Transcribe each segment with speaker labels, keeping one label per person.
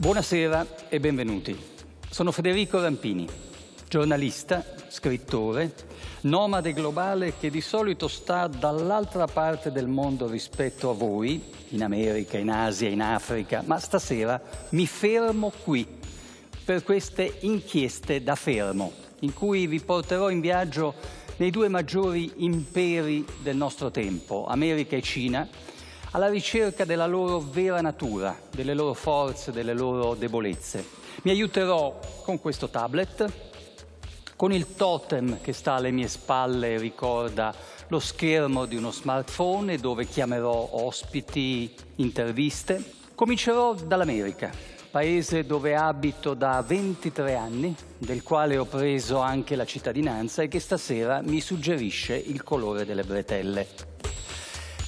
Speaker 1: Buonasera e benvenuti. Sono Federico Rampini, giornalista, scrittore, nomade globale che di solito sta dall'altra parte del mondo rispetto a voi, in America, in Asia, in Africa, ma stasera mi fermo qui per queste inchieste da fermo, in cui vi porterò in viaggio nei due maggiori imperi del nostro tempo, America e Cina, alla ricerca della loro vera natura, delle loro forze, delle loro debolezze. Mi aiuterò con questo tablet, con il totem che sta alle mie spalle e ricorda lo schermo di uno smartphone dove chiamerò ospiti, interviste. Comincerò dall'America, paese dove abito da 23 anni, del quale ho preso anche la cittadinanza e che stasera mi suggerisce il colore delle bretelle.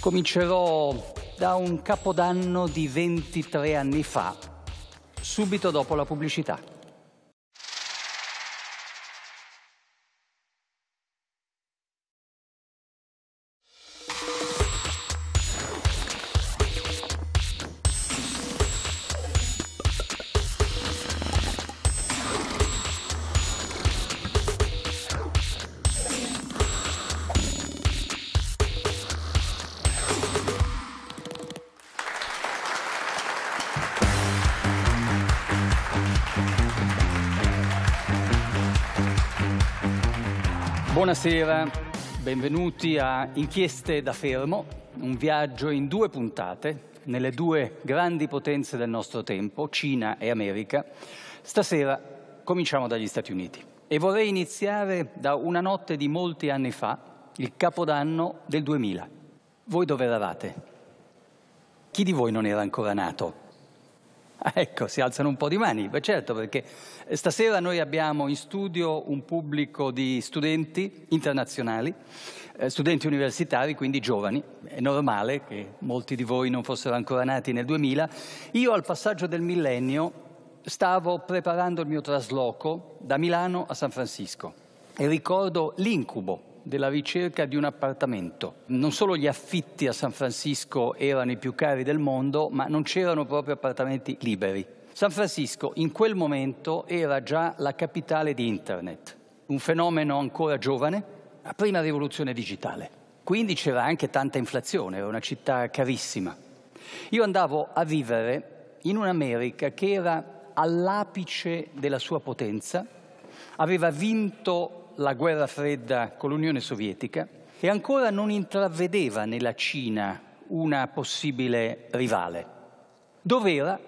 Speaker 1: Comincerò da un capodanno di 23 anni fa, subito dopo la pubblicità. Buonasera, benvenuti a Inchieste da Fermo, un viaggio in due puntate nelle due grandi potenze del nostro tempo, Cina e America. Stasera cominciamo dagli Stati Uniti e vorrei iniziare da una notte di molti anni fa, il capodanno del 2000. Voi dove eravate? Chi di voi non era ancora nato? Ecco, si alzano un po' di mani, beh certo, perché eh, stasera noi abbiamo in studio un pubblico di studenti internazionali, eh, studenti universitari, quindi giovani. È normale che molti di voi non fossero ancora nati nel 2000. Io al passaggio del millennio stavo preparando il mio trasloco da Milano a San Francisco e ricordo l'incubo della ricerca di un appartamento. Non solo gli affitti a San Francisco erano i più cari del mondo, ma non c'erano proprio appartamenti liberi. San Francisco in quel momento era già la capitale di Internet, un fenomeno ancora giovane, la prima rivoluzione digitale. Quindi c'era anche tanta inflazione, era una città carissima. Io andavo a vivere in un'America che era all'apice della sua potenza, aveva vinto la guerra fredda con l'Unione Sovietica e ancora non intravedeva nella Cina una possibile rivale. Dov'era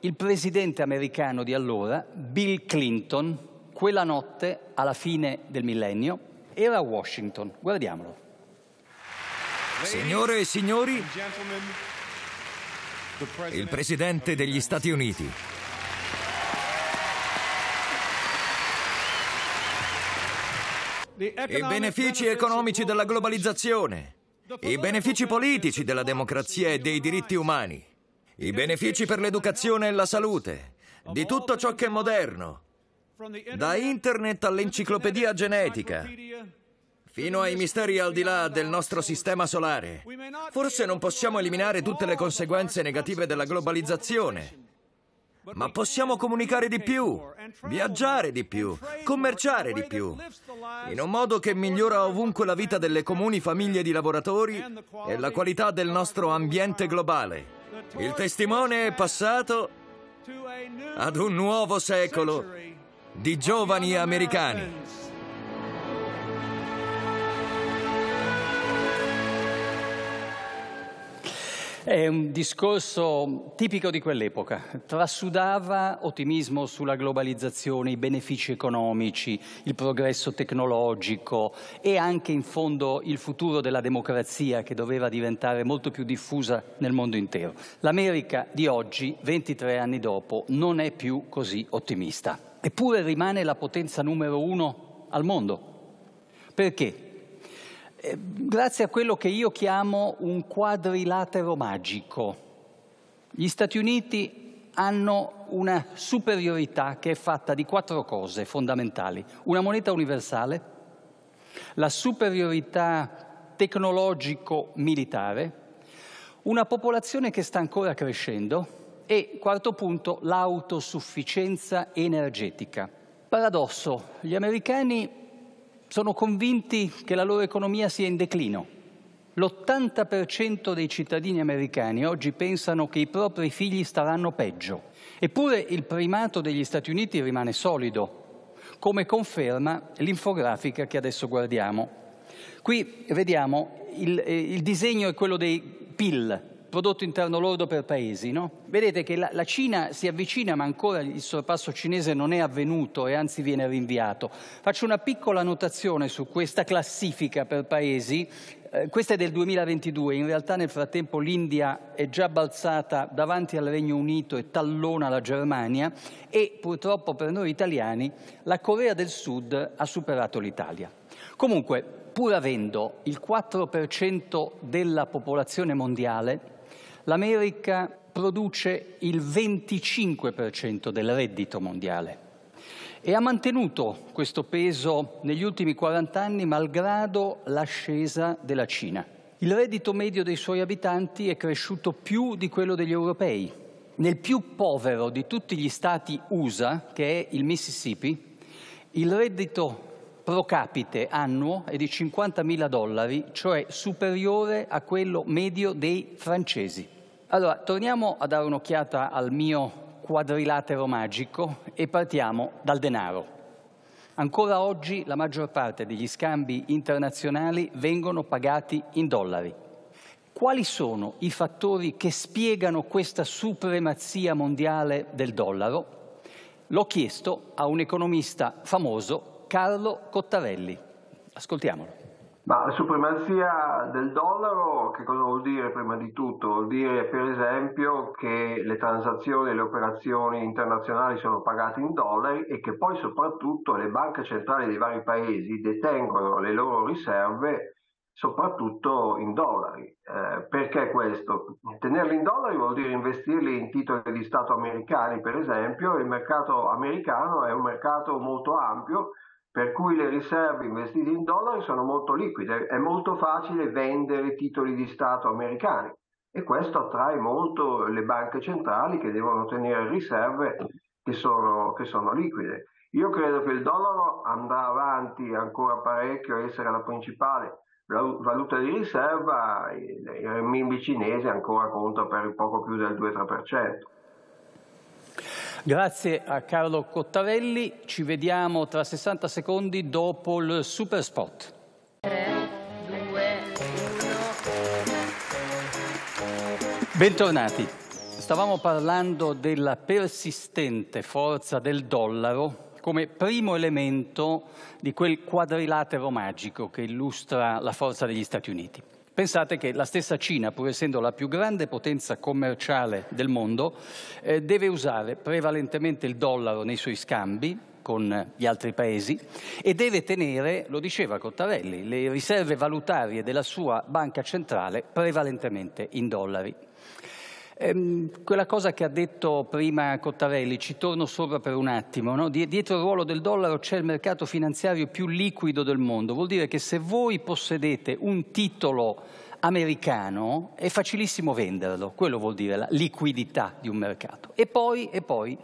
Speaker 1: il presidente americano di allora, Bill Clinton, quella notte alla fine del millennio, era a Washington. Guardiamolo.
Speaker 2: Signore e signori, il presidente degli Stati Uniti,
Speaker 3: i benefici
Speaker 2: economici della globalizzazione, i benefici politici della democrazia e dei diritti umani, i benefici per l'educazione e la salute, di tutto ciò che è moderno, da internet all'enciclopedia genetica, fino ai misteri al di là del nostro sistema solare. Forse non possiamo eliminare tutte le conseguenze negative della globalizzazione, ma possiamo comunicare di più, viaggiare di più, commerciare di più, in un modo che migliora ovunque la vita delle comuni famiglie di lavoratori e la qualità del nostro ambiente globale. Il testimone è passato ad un nuovo secolo di giovani americani.
Speaker 1: È un discorso tipico di quell'epoca. Trasudava ottimismo sulla globalizzazione, i benefici economici, il progresso tecnologico e anche in fondo il futuro della democrazia che doveva diventare molto più diffusa nel mondo intero. L'America di oggi, 23 anni dopo, non è più così ottimista. Eppure rimane la potenza numero uno al mondo. Perché? Eh, grazie a quello che io chiamo un quadrilatero magico. Gli Stati Uniti hanno una superiorità che è fatta di quattro cose fondamentali. Una moneta universale, la superiorità tecnologico-militare, una popolazione che sta ancora crescendo e, quarto punto, l'autosufficienza energetica. Paradosso, gli americani sono convinti che la loro economia sia in declino. L'80% dei cittadini americani oggi pensano che i propri figli staranno peggio. Eppure il primato degli Stati Uniti rimane solido, come conferma l'infografica che adesso guardiamo. Qui vediamo il, eh, il disegno è quello dei PIL, prodotto interno lordo per paesi. No? Vedete che la, la Cina si avvicina, ma ancora il sorpasso cinese non è avvenuto e anzi viene rinviato. Faccio una piccola notazione su questa classifica per paesi eh, questa è del 2022, in realtà nel frattempo l'India è già balzata davanti al Regno Unito e tallona la Germania e purtroppo per noi italiani la Corea del Sud ha superato l'Italia. Comunque, pur avendo il 4% della popolazione mondiale, l'America produce il 25% del reddito mondiale e ha mantenuto questo peso negli ultimi 40 anni malgrado l'ascesa della Cina. Il reddito medio dei suoi abitanti è cresciuto più di quello degli europei. Nel più povero di tutti gli stati USA, che è il Mississippi, il reddito pro capite annuo è di 50.000 dollari, cioè superiore a quello medio dei francesi. Allora, torniamo a dare un'occhiata al mio quadrilatero magico e partiamo dal denaro. Ancora oggi la maggior parte degli scambi internazionali vengono pagati in dollari. Quali sono i fattori che spiegano questa supremazia mondiale del dollaro? L'ho chiesto a un economista famoso Carlo Cottavelli. Ascoltiamolo.
Speaker 4: Ma la supremazia del dollaro che cosa vuol dire prima di tutto? Vuol dire per esempio che le transazioni, e le operazioni internazionali sono pagate in dollari e che poi soprattutto le banche centrali dei vari paesi detengono le loro riserve soprattutto in dollari. Eh, perché questo? Tenerli in dollari vuol dire investirli in titoli di Stato americani, per esempio, e il mercato americano è un mercato molto ampio per cui le riserve investite in dollari sono molto liquide, è molto facile vendere titoli di Stato americani e questo attrae molto le banche centrali che devono tenere riserve che sono, che sono liquide. Io credo che il dollaro andrà avanti ancora parecchio a essere la principale valuta di riserva, il renminbi cinese ancora conta per poco più del 2-3%.
Speaker 1: Grazie a Carlo Cottarelli, ci vediamo tra 60 secondi dopo il super spot. 3, 2, 1. Bentornati. Stavamo parlando della persistente forza del dollaro come primo elemento di quel quadrilatero magico che illustra la forza degli Stati Uniti. Pensate che la stessa Cina, pur essendo la più grande potenza commerciale del mondo, eh, deve usare prevalentemente il dollaro nei suoi scambi, con eh, gli altri paesi e deve tenere, lo diceva Cottarelli, le riserve valutarie della sua banca centrale prevalentemente in dollari. Ehm, quella cosa che ha detto prima Cottarelli, ci torno sopra per un attimo, no? dietro il ruolo del dollaro c'è il mercato finanziario più liquido del mondo, vuol dire che se voi possedete un titolo americano è facilissimo venderlo, quello vuol dire la liquidità di un mercato. E poi, e poi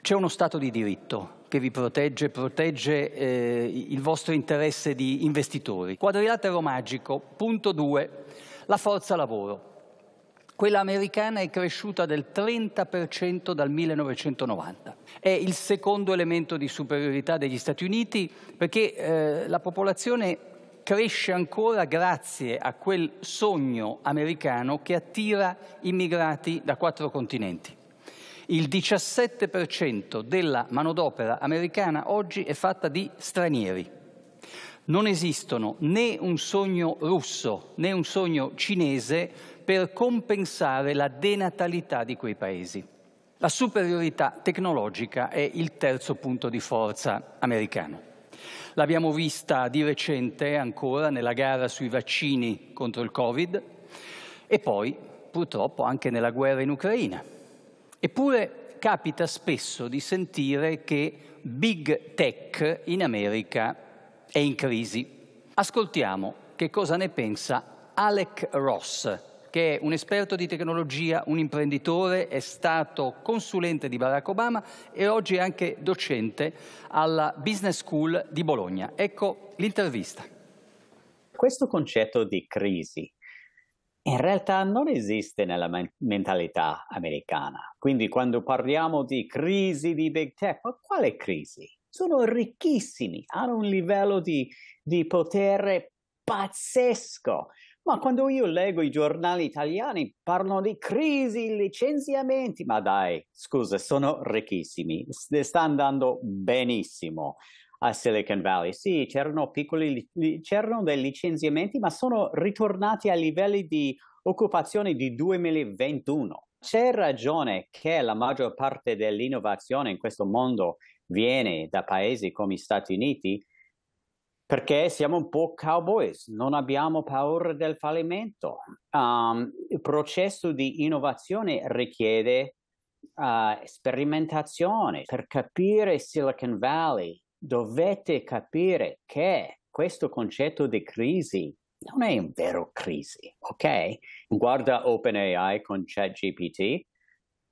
Speaker 1: c'è uno Stato di diritto che vi protegge, protegge eh, il vostro interesse di investitori. Quadrilatero magico, punto 2, la forza lavoro. Quella americana è cresciuta del 30% dal 1990. È il secondo elemento di superiorità degli Stati Uniti perché eh, la popolazione cresce ancora grazie a quel sogno americano che attira immigrati da quattro continenti. Il 17% della manodopera americana oggi è fatta di stranieri. Non esistono né un sogno russo né un sogno cinese per compensare la denatalità di quei paesi. La superiorità tecnologica è il terzo punto di forza americano. L'abbiamo vista di recente ancora nella gara sui vaccini contro il Covid e poi purtroppo anche nella guerra in Ucraina. Eppure capita spesso di sentire che big tech in America è in crisi. Ascoltiamo che cosa ne pensa Alec Ross, che è un esperto di tecnologia, un imprenditore, è stato consulente di Barack Obama e oggi è anche docente alla Business School di Bologna.
Speaker 5: Ecco l'intervista. Questo concetto di crisi in realtà non esiste nella mentalità americana. Quindi quando parliamo di crisi di big tech, ma quale crisi? Sono ricchissimi, hanno un livello di, di potere pazzesco ma quando io leggo i giornali italiani parlano di crisi, licenziamenti, ma dai, scusa, sono ricchissimi, sta andando benissimo a Silicon Valley. Sì, c'erano piccoli, c'erano dei licenziamenti, ma sono ritornati ai livelli di occupazione di 2021. C'è ragione che la maggior parte dell'innovazione in questo mondo viene da paesi come gli Stati Uniti, perché siamo un po' cowboys, non abbiamo paura del fallimento. Um, il processo di innovazione richiede uh, sperimentazione per capire Silicon Valley. Dovete capire che questo concetto di crisi non è un vero crisi, ok? Guarda OpenAI con ChatGPT,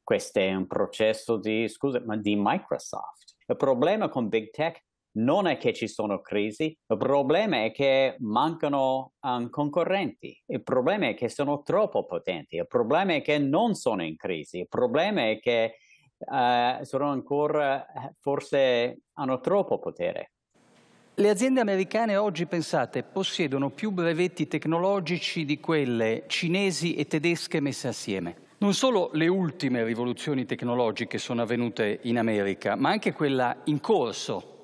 Speaker 5: questo è un processo di, scusa, ma di Microsoft. Il problema con Big Tech non è che ci sono crisi, il problema è che mancano um, concorrenti, il problema è che sono troppo potenti, il problema è che non sono in crisi, il problema è che uh, sono ancora, eh, forse hanno troppo potere.
Speaker 1: Le aziende americane oggi, pensate, possiedono più brevetti tecnologici di quelle cinesi e tedesche messe assieme. Non solo le ultime rivoluzioni tecnologiche sono avvenute in America, ma anche quella in corso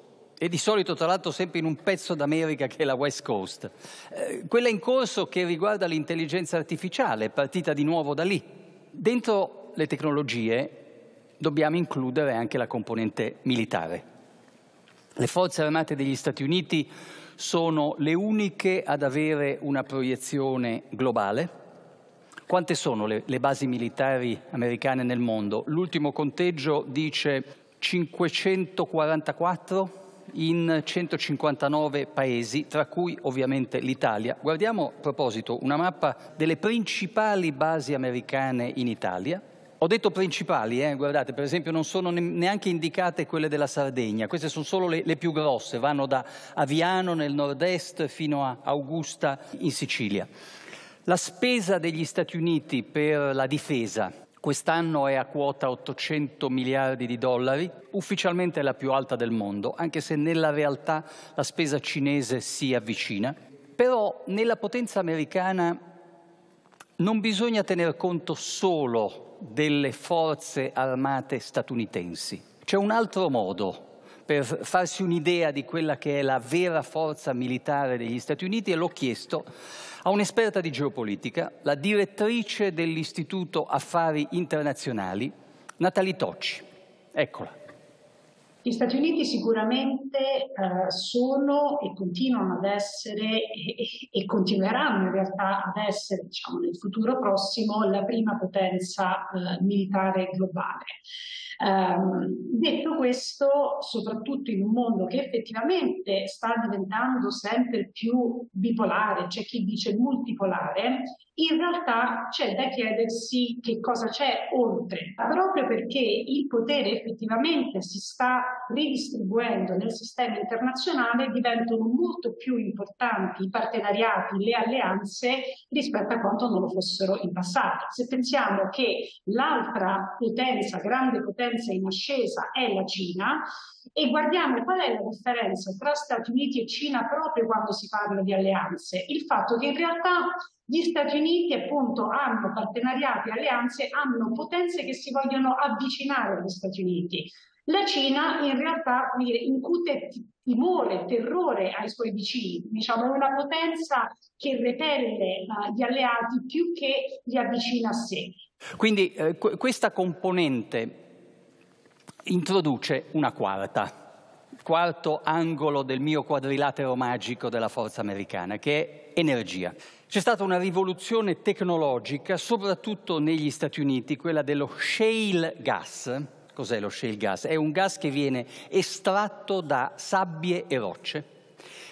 Speaker 1: e di solito tra l'altro sempre in un pezzo d'America che è la West Coast, eh, quella in corso che riguarda l'intelligenza artificiale, partita di nuovo da lì. Dentro le tecnologie dobbiamo includere anche la componente militare. Le forze armate degli Stati Uniti sono le uniche ad avere una proiezione globale. Quante sono le, le basi militari americane nel mondo? L'ultimo conteggio dice 544 in 159 paesi, tra cui ovviamente l'Italia. Guardiamo a proposito una mappa delle principali basi americane in Italia. Ho detto principali, eh? guardate, per esempio non sono neanche indicate quelle della Sardegna, queste sono solo le, le più grosse, vanno da Aviano nel nord-est fino a Augusta in Sicilia. La spesa degli Stati Uniti per la difesa Quest'anno è a quota 800 miliardi di dollari, ufficialmente la più alta del mondo, anche se nella realtà la spesa cinese si avvicina. Però nella potenza americana non bisogna tener conto solo delle forze armate statunitensi. C'è un altro modo per farsi un'idea di quella che è la vera forza militare degli Stati Uniti e l'ho chiesto a un'esperta di geopolitica, la direttrice dell'Istituto Affari Internazionali, Natalie Tocci. Eccola.
Speaker 6: Gli Stati Uniti sicuramente eh, sono e continuano ad essere e, e, continueranno in realtà ad essere, diciamo, nel futuro prossimo la prima potenza eh, militare globale. Um, detto questo, soprattutto in un mondo che effettivamente sta diventando sempre più bipolare, c'è chi dice multipolare, in realtà c'è da chiedersi che cosa c'è oltre, proprio perché il potere effettivamente si sta ridistribuendo nel sistema internazionale, diventano molto più importanti i partenariati, le alleanze rispetto a quanto non lo fossero in passato. Se pensiamo che l'altra potenza, grande potenza, potenza in ascesa è la Cina e guardiamo qual è la differenza tra Stati Uniti e Cina proprio quando si parla di alleanze. Il fatto che in realtà gli Stati Uniti appunto hanno partenariati, alleanze, hanno potenze che si vogliono avvicinare agli Stati Uniti. La Cina in realtà dire, incute timore, terrore ai suoi vicini, diciamo una potenza che repelle uh, gli alleati più che li avvicina a sé.
Speaker 1: Quindi eh, qu- questa componente introduce una quarta, quarto angolo del mio quadrilatero magico della forza americana, che è energia. C'è stata una rivoluzione tecnologica, soprattutto negli Stati Uniti, quella dello shale gas. Cos'è lo shale gas? È un gas che viene estratto da sabbie e rocce.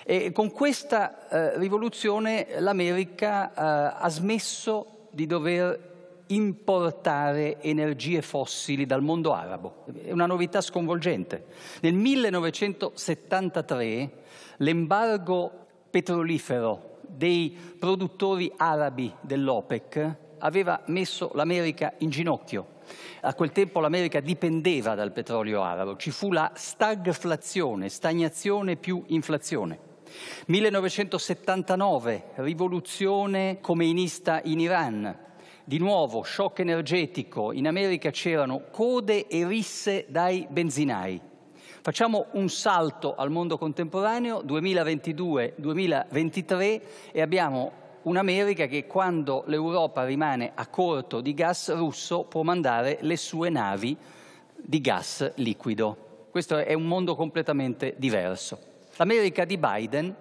Speaker 1: E con questa eh, rivoluzione l'America eh, ha smesso di dover importare energie fossili dal mondo arabo. È una novità sconvolgente. Nel 1973 l'embargo petrolifero dei produttori arabi dell'OPEC aveva messo l'America in ginocchio. A quel tempo l'America dipendeva dal petrolio arabo, ci fu la stagflazione, stagnazione più inflazione. 1979, rivoluzione comeinista in Iran, di nuovo shock energetico, in America c'erano code e risse dai benzinai. Facciamo un salto al mondo contemporaneo, 2022-2023, e abbiamo un'America che quando l'Europa rimane a corto di gas russo può mandare le sue navi di gas liquido. Questo è un mondo completamente diverso. L'America di Biden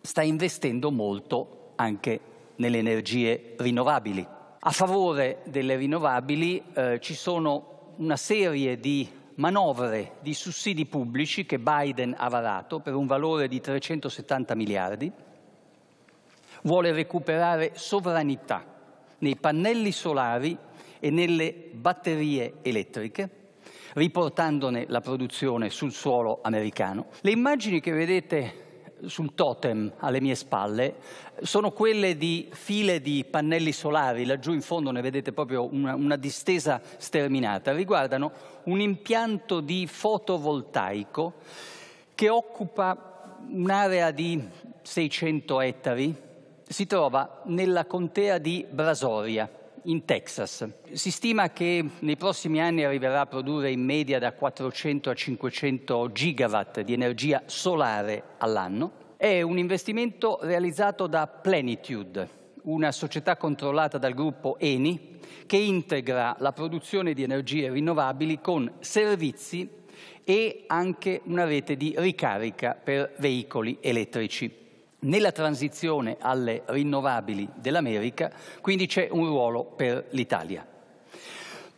Speaker 1: sta investendo molto anche nelle energie rinnovabili. A favore delle rinnovabili eh, ci sono una serie di manovre di sussidi pubblici che Biden ha varato per un valore di 370 miliardi, vuole recuperare sovranità nei pannelli solari e nelle batterie elettriche, riportandone la produzione sul suolo americano. Le immagini che vedete sul totem alle mie spalle sono quelle di file di pannelli solari, laggiù in fondo ne vedete proprio una, una distesa sterminata, riguardano un impianto di fotovoltaico che occupa un'area di 600 ettari, si trova nella contea di Brasoria, in Texas. Si stima che nei prossimi anni arriverà a produrre in media da 400 a 500 gigawatt di energia solare all'anno. È un investimento realizzato da Plenitude, una società controllata dal gruppo Eni, che integra la produzione di energie rinnovabili con servizi e anche una rete di ricarica per veicoli elettrici nella transizione alle rinnovabili dell'America, quindi c'è un ruolo per l'Italia.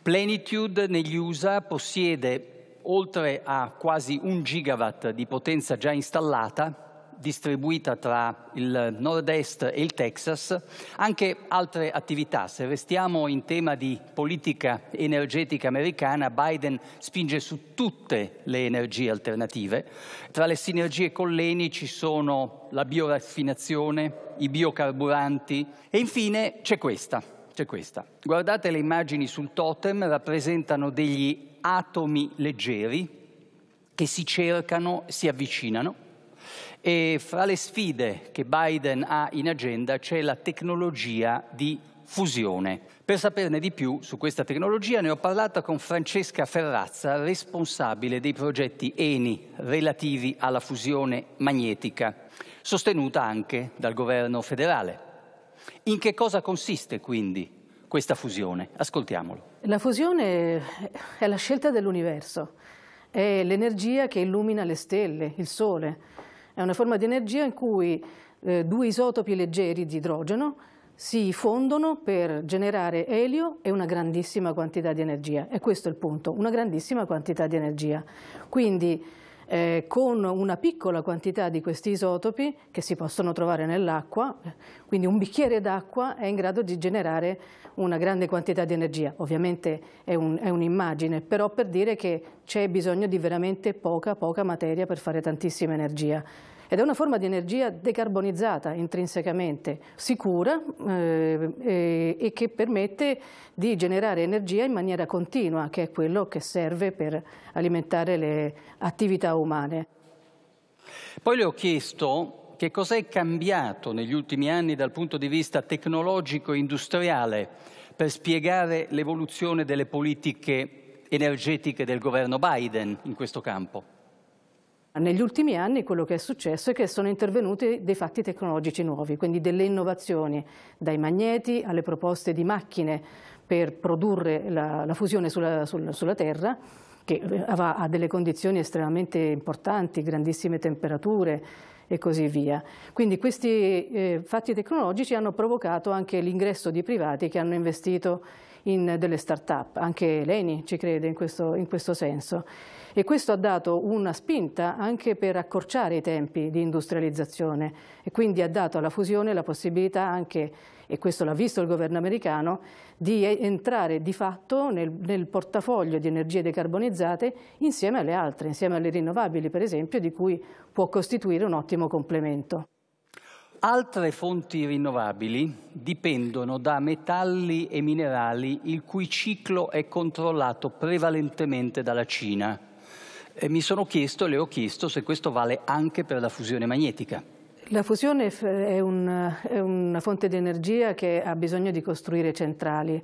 Speaker 1: Plenitude negli USA possiede, oltre a quasi un gigawatt di potenza già installata, distribuita tra il nord-est e il Texas, anche altre attività. Se restiamo in tema di politica energetica americana, Biden spinge su tutte le energie alternative. Tra le sinergie con l'ENI ci sono la bioraffinazione, i biocarburanti e infine c'è questa. C'è questa. Guardate le immagini sul totem, rappresentano degli atomi leggeri che si cercano, si avvicinano e fra le sfide che Biden ha in agenda c'è la tecnologia di fusione. Per saperne di più su questa tecnologia ne ho parlato con Francesca Ferrazza, responsabile dei progetti ENI relativi alla fusione magnetica, sostenuta anche dal governo federale. In che cosa consiste quindi questa fusione? Ascoltiamolo.
Speaker 3: La fusione è la scelta dell'universo, è l'energia che illumina le stelle, il sole è una forma di energia in cui eh, due isotopi leggeri di idrogeno si fondono per generare elio e una grandissima quantità di energia. E questo è il punto, una grandissima quantità di energia. Quindi eh, con una piccola quantità di questi isotopi che si possono trovare nell'acqua, quindi un bicchiere d'acqua è in grado di generare una grande quantità di energia. Ovviamente è, un'immagine, un però per dire che c'è bisogno di veramente poca, poca materia per fare tantissima energia ed è una forma di energia decarbonizzata intrinsecamente, sicura eh, e, eh, e che permette di generare energia in maniera continua, che è quello che serve per alimentare le attività umane.
Speaker 1: Poi le ho chiesto che cosa è cambiato negli ultimi anni dal punto di vista tecnologico e industriale per spiegare l'evoluzione delle politiche energetiche del governo Biden in questo campo?
Speaker 3: Negli ultimi anni quello che è successo è che sono intervenuti dei fatti tecnologici nuovi, quindi delle innovazioni, dai magneti alle proposte di macchine per produrre la, la fusione sulla, sulla, sulla Terra, che eh, va a delle condizioni estremamente importanti, grandissime temperature, e così via. Quindi questi eh, fatti tecnologici hanno provocato anche l'ingresso di privati che hanno investito in delle start-up, anche l'ENI ci crede in questo, in questo senso e questo ha dato una spinta anche per accorciare i tempi di industrializzazione e quindi ha dato alla fusione la possibilità anche, e questo l'ha visto il governo americano, di entrare di fatto nel, nel portafoglio di energie decarbonizzate insieme alle altre, insieme alle rinnovabili per esempio, di cui può costituire un ottimo complemento
Speaker 1: altre fonti rinnovabili dipendono da metalli e minerali il cui ciclo è controllato prevalentemente dalla Cina. E mi sono chiesto, le ho chiesto, se questo vale anche per la fusione magnetica.
Speaker 3: La fusione è, un, è una fonte di energia che ha bisogno di costruire centrali.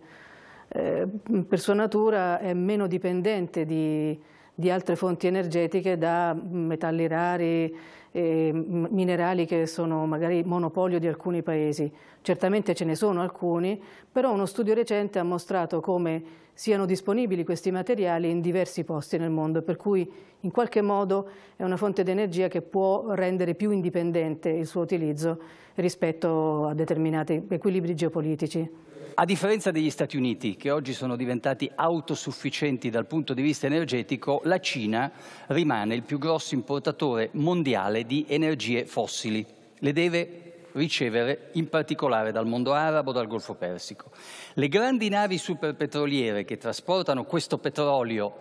Speaker 3: Eh, per sua natura è meno dipendente di, di altre fonti energetiche da metalli rari, eh, minerali che sono magari monopolio di alcuni paesi. Certamente ce ne sono alcuni, però uno studio recente ha mostrato come siano disponibili questi materiali in diversi posti nel mondo, per cui in qualche modo è una fonte di energia che può rendere più indipendente il suo utilizzo rispetto a determinati equilibri geopolitici.
Speaker 1: A differenza degli Stati Uniti, che oggi sono diventati autosufficienti dal punto di vista energetico, la Cina rimane il più grosso importatore mondiale di energie fossili. Le deve ricevere in particolare dal mondo arabo, dal Golfo Persico. Le grandi navi superpetroliere che trasportano questo petrolio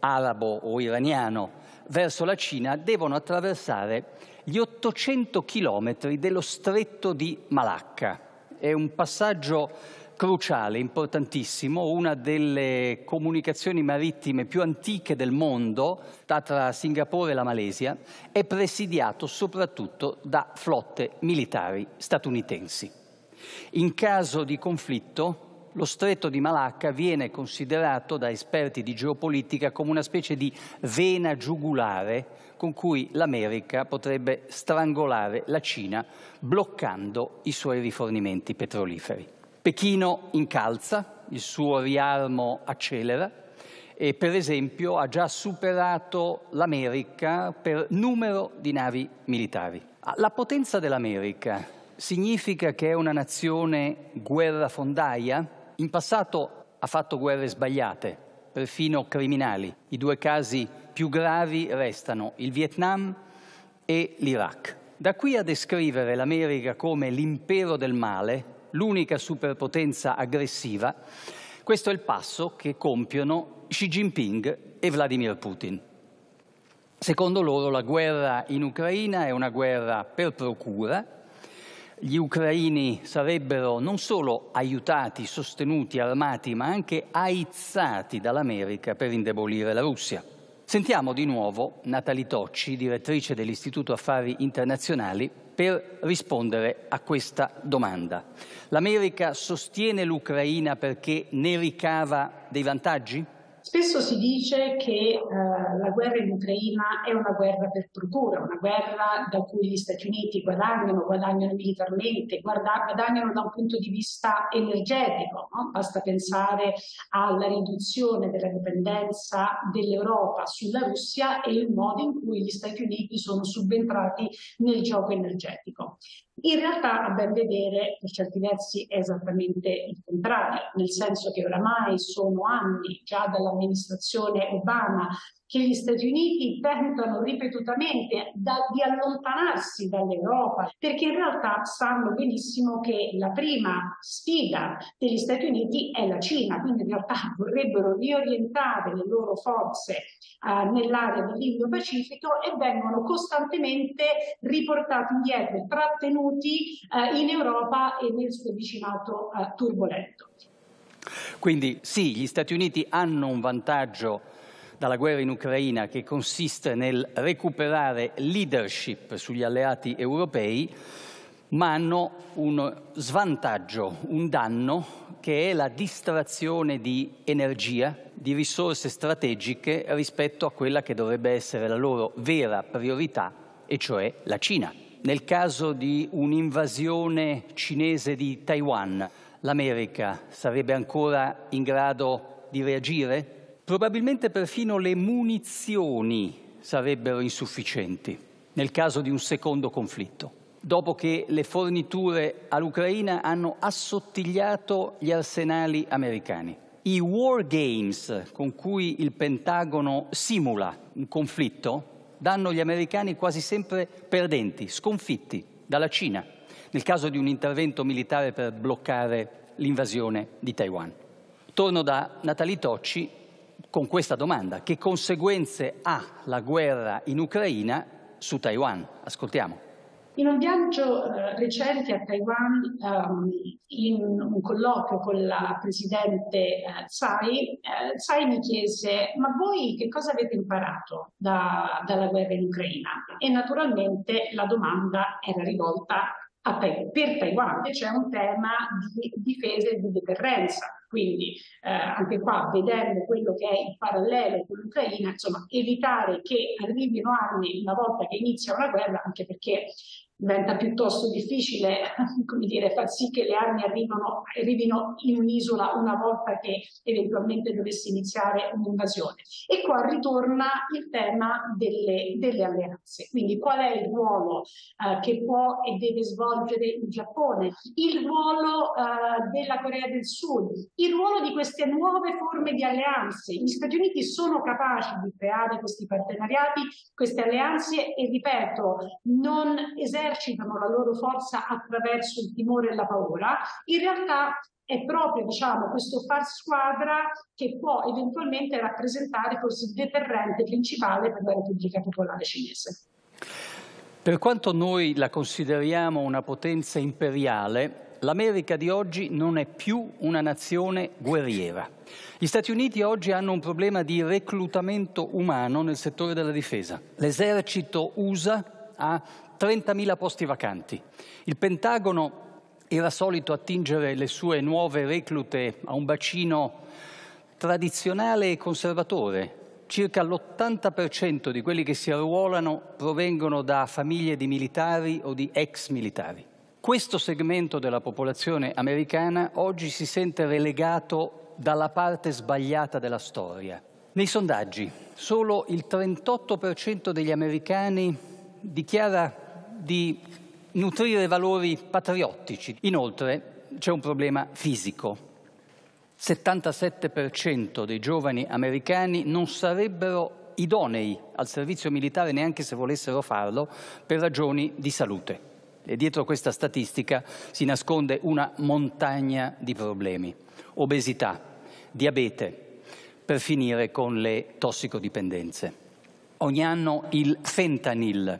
Speaker 1: arabo o iraniano verso la Cina devono attraversare gli 800 chilometri dello stretto di Malacca. È un passaggio cruciale, importantissimo, una delle comunicazioni marittime più antiche del mondo, tra Singapore e la Malesia, è presidiato soprattutto da flotte militari statunitensi. In caso di conflitto, lo stretto di Malacca viene considerato da esperti di geopolitica come una specie di vena giugulare con cui l'America potrebbe strangolare la Cina bloccando i suoi rifornimenti petroliferi. Pechino incalza, il suo riarmo accelera e per esempio ha già superato l'America per numero di navi militari. Ah, la potenza dell'America significa che è una nazione guerrafondaia? In passato ha fatto guerre sbagliate, perfino criminali. I due casi più gravi restano il Vietnam e l'Iraq. Da qui a descrivere l'America come l'impero del male l'unica superpotenza aggressiva, questo è il passo che compiono Xi Jinping e Vladimir Putin. Secondo loro la guerra in Ucraina è una guerra per procura. Gli ucraini sarebbero non solo aiutati, sostenuti, armati, ma anche aizzati dall'America per indebolire la Russia. Sentiamo di nuovo Natali Tocci, direttrice dell'Istituto Affari Internazionali, per rispondere a questa domanda. L'America sostiene l'Ucraina perché ne ricava dei vantaggi?
Speaker 6: Spesso si dice che eh, la guerra in Ucraina è una guerra per procura, una guerra da cui gli Stati Uniti guadagnano, guadagnano militarmente, guadagnano da un punto di vista energetico, no? basta pensare alla riduzione della dipendenza dell'Europa sulla Russia e il modo in cui gli Stati Uniti sono subentrati nel gioco energetico. In realtà, a ben vedere, per certi versi è esattamente il contrario, nel senso che oramai sono anni già dalla amministrazione Obama che gli Stati Uniti tentano ripetutamente da, di allontanarsi dall'Europa, perché in realtà sanno benissimo che la prima sfida degli Stati Uniti è la Cina, quindi in realtà vorrebbero riorientare le loro forze eh, nell'area dell'Indo-Pacifico e vengono costantemente riportati indietro, trattenuti eh, in Europa e nel suo vicinato eh, turbolento.
Speaker 1: Quindi sì, gli Stati Uniti hanno un vantaggio dalla guerra in Ucraina che consiste nel recuperare leadership sugli alleati europei, ma hanno un svantaggio, un danno che è la distrazione di energia, di risorse strategiche rispetto a quella che dovrebbe essere la loro vera priorità, e cioè la Cina. Nel caso di un'invasione cinese di Taiwan, l'America sarebbe ancora in grado di reagire? Probabilmente perfino le munizioni sarebbero insufficienti nel caso di un secondo conflitto, dopo che le forniture all'Ucraina hanno assottigliato gli arsenali americani. I war games con cui il Pentagono simula un conflitto danno gli americani quasi sempre perdenti, sconfitti dalla Cina, nel caso di un intervento militare per bloccare l'invasione di Taiwan. Torno da Natali Tocci con questa domanda. Che conseguenze ha la guerra in Ucraina su Taiwan? Ascoltiamo.
Speaker 6: In un viaggio eh, recente a Taiwan, um, in un colloquio con la presidente eh, Tsai, eh, Tsai mi chiese: Ma voi che cosa avete imparato da, dalla guerra in Ucraina? E naturalmente la domanda era rivolta per Taiwan c'è un tema di difesa e di deterrenza, quindi eh, anche qua vedendo quello che è il parallelo con l'Ucraina, insomma evitare che arrivino armi una volta che inizia una guerra, anche perché diventa piuttosto difficile come dire, far sì che le armi arrivino, arrivino in un'isola una volta che eventualmente dovesse iniziare un'invasione. E qua ritorna il tema delle, delle alleanze, quindi qual è il ruolo eh, che può e deve svolgere il Giappone, il ruolo eh, della Corea del Sud, il ruolo di queste nuove forme di alleanze. Gli Stati Uniti sono capaci di creare questi partenariati, queste alleanze e ripeto, non esercitano esercitano la loro forza attraverso il timore e la paura, in realtà è proprio diciamo, questo far squadra che può eventualmente rappresentare forse il deterrente principale per la Repubblica Popolare Cinese.
Speaker 1: Per quanto noi la consideriamo una potenza imperiale, l'America di oggi non è più una nazione guerriera. Gli Stati Uniti oggi hanno un problema di reclutamento umano nel settore della difesa. L'esercito USA ha 30.000 posti vacanti. Il Pentagono era solito attingere le sue nuove reclute a un bacino tradizionale e conservatore. Circa l'80% di quelli che si arruolano provengono da famiglie di militari o di ex militari. Questo segmento della popolazione americana oggi si sente relegato dalla parte sbagliata della storia. Nei sondaggi solo il 38% degli americani dichiara di nutrire valori patriottici. Inoltre c'è un problema fisico. 77% dei giovani americani non sarebbero idonei al servizio militare neanche se volessero farlo per ragioni di salute. E dietro questa statistica si nasconde una montagna di problemi. Obesità, diabete, per finire con le tossicodipendenze. Ogni anno il fentanyl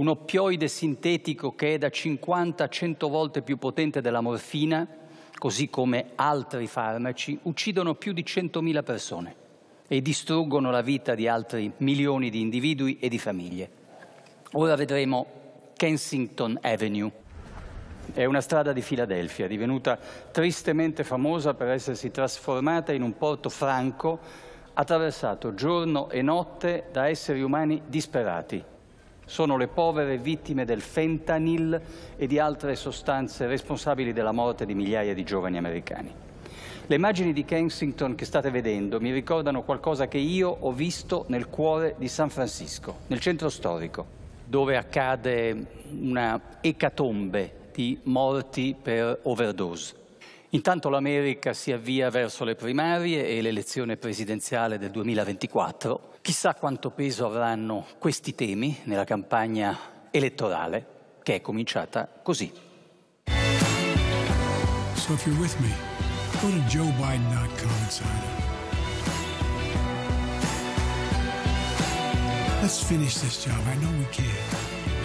Speaker 1: un oppioide sintetico che è da 50 a 100 volte più potente della morfina, così come altri farmaci, uccidono più di 100.000 persone e distruggono la vita di altri milioni di individui e di famiglie. Ora vedremo Kensington Avenue. È una strada di Filadelfia, divenuta tristemente famosa per essersi trasformata in un porto franco attraversato giorno e notte da esseri umani disperati sono le povere vittime del fentanyl e di altre sostanze responsabili della morte di migliaia di giovani americani. Le immagini di Kensington che state vedendo mi ricordano qualcosa che io ho visto nel cuore di San Francisco, nel centro storico, dove accade una ecatombe di morti per overdose. Intanto l'America si avvia verso le primarie e l'elezione presidenziale del 2024 Chissà quanto peso avranno questi temi nella campagna elettorale che è cominciata così.
Speaker 7: So if you're with me, go to Joe Biden.com sign up. Let's finish this job. I know we can,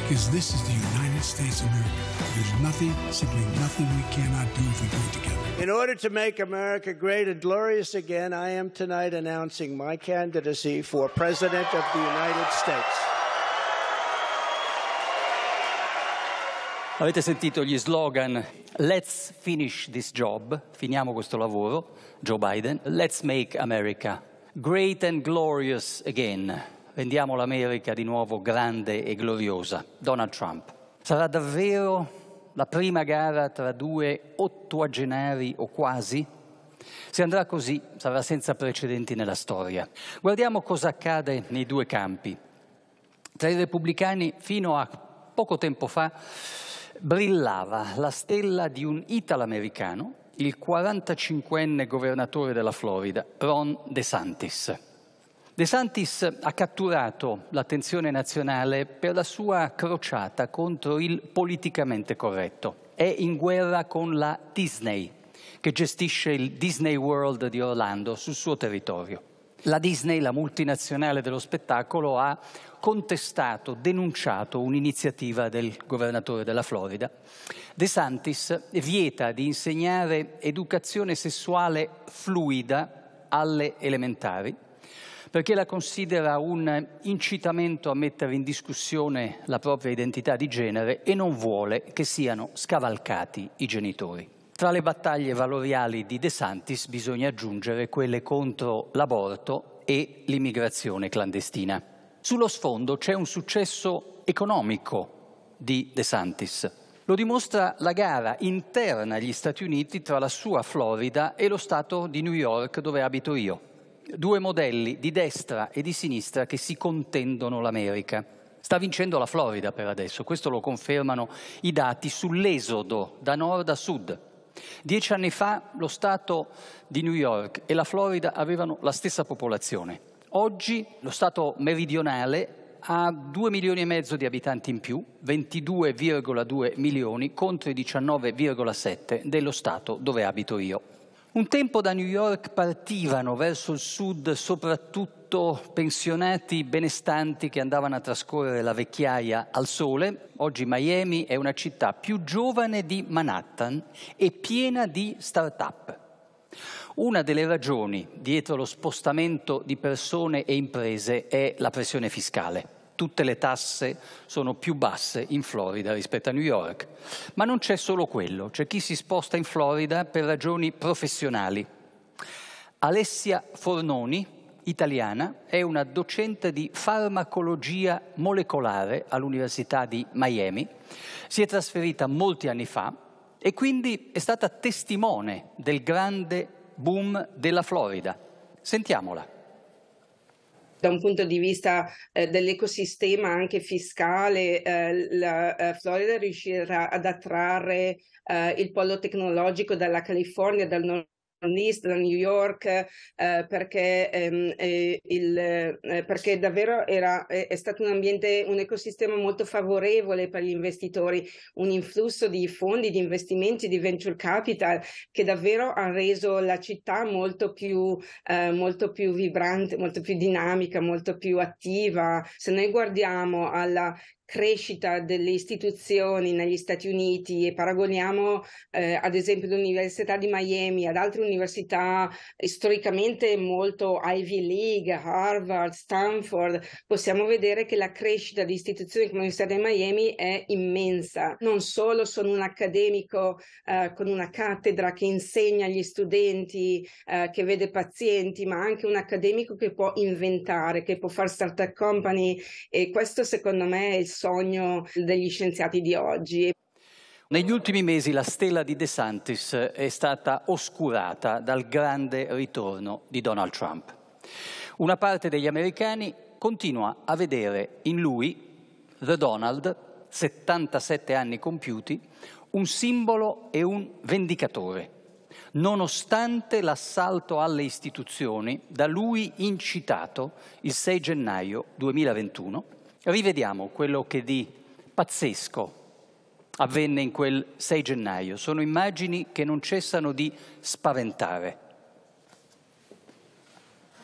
Speaker 7: because this is the United States of America. There's nothing, simply nothing we cannot do if we do it
Speaker 2: together. In order
Speaker 8: to make America great and glorious again, I am tonight announcing my candidacy for President of the United States.
Speaker 1: Avete sentito gli slogan Let's finish this job, finiamo questo lavoro, Joe Biden, Let's make America great and glorious again, rendiamo l'America di nuovo grande e gloriosa, Donald Trump. Sarà davvero la prima gara tra due ottuagenari o quasi? Se andrà così sarà senza precedenti nella storia. Guardiamo cosa accade nei due campi. Tra i repubblicani fino a poco tempo fa brillava la stella di un italo-americano, il 45enne governatore della Florida, Ron DeSantis. De Santis ha catturato l'attenzione nazionale per la sua crociata contro il politicamente corretto. È in guerra con la Disney, che gestisce il Disney World di Orlando sul suo territorio. La Disney, la multinazionale dello spettacolo, ha contestato, denunciato un'iniziativa del governatore della Florida. De Santis vieta di insegnare educazione sessuale fluida alle elementari perché la considera un incitamento a mettere in discussione la propria identità di genere e non vuole che siano scavalcati i genitori. Tra le battaglie valoriali di De Santis bisogna aggiungere quelle contro l'aborto e l'immigrazione clandestina. Sullo sfondo c'è un successo economico di De Santis. Lo dimostra la gara interna agli Stati Uniti tra la sua Florida e lo Stato di New York dove abito io due modelli di destra e di sinistra che si contendono l'America. Sta vincendo la Florida per adesso, questo lo confermano i dati sull'esodo da nord a sud. Dieci anni fa lo Stato di New York e la Florida avevano la stessa popolazione. Oggi lo Stato meridionale ha 2 milioni e mezzo di abitanti in più, 22,2 milioni contro i 19,7 dello Stato dove abito io. Un tempo da New York partivano verso il sud soprattutto pensionati benestanti che andavano a trascorrere la vecchiaia al sole. Oggi Miami è una città più giovane di Manhattan e piena di start-up. Una delle ragioni dietro lo spostamento di persone e imprese è la pressione fiscale. Tutte le tasse sono più basse in Florida rispetto a New York. Ma non c'è solo quello, c'è chi si sposta in Florida per ragioni professionali. Alessia Fornoni, italiana, è una docente di farmacologia molecolare all'Università di Miami. Si è trasferita molti anni fa e quindi è stata testimone del grande boom della Florida. Sentiamola da
Speaker 9: un punto di vista eh, dell'ecosistema anche fiscale, eh, la eh, Florida riuscirà ad attrarre eh, il polo tecnologico dalla California, dal nord Middle da New York, eh, perché, ehm, eh, il, eh, perché, davvero era, è stato un ambiente, un ecosistema molto favorevole per gli investitori, un influsso di fondi, di investimenti, di venture capital che davvero ha reso la città molto più, eh, molto più vibrante, molto più dinamica, molto più attiva. Se noi guardiamo alla crescita delle istituzioni negli Stati Uniti e paragoniamo eh, ad esempio l'Università di Miami ad altre università storicamente molto Ivy League, Harvard, Stanford, possiamo vedere che la crescita di istituzioni come l'Università di Miami è immensa. Non solo sono un accademico eh, con una cattedra che insegna agli studenti, eh, che vede pazienti, ma anche un accademico che può inventare, che può fare startup company e questo secondo me è il sogno degli scienziati di
Speaker 1: oggi. Negli ultimi mesi la stella di De Santis è stata oscurata dal grande ritorno di Donald Trump. Una parte degli americani continua a vedere in lui, The Donald, 77 anni compiuti, un simbolo e un vendicatore, nonostante l'assalto alle istituzioni da lui incitato il 6 gennaio 2021 Rivediamo quello che di pazzesco avvenne in quel 6 gennaio. Sono immagini che non cessano di spaventare.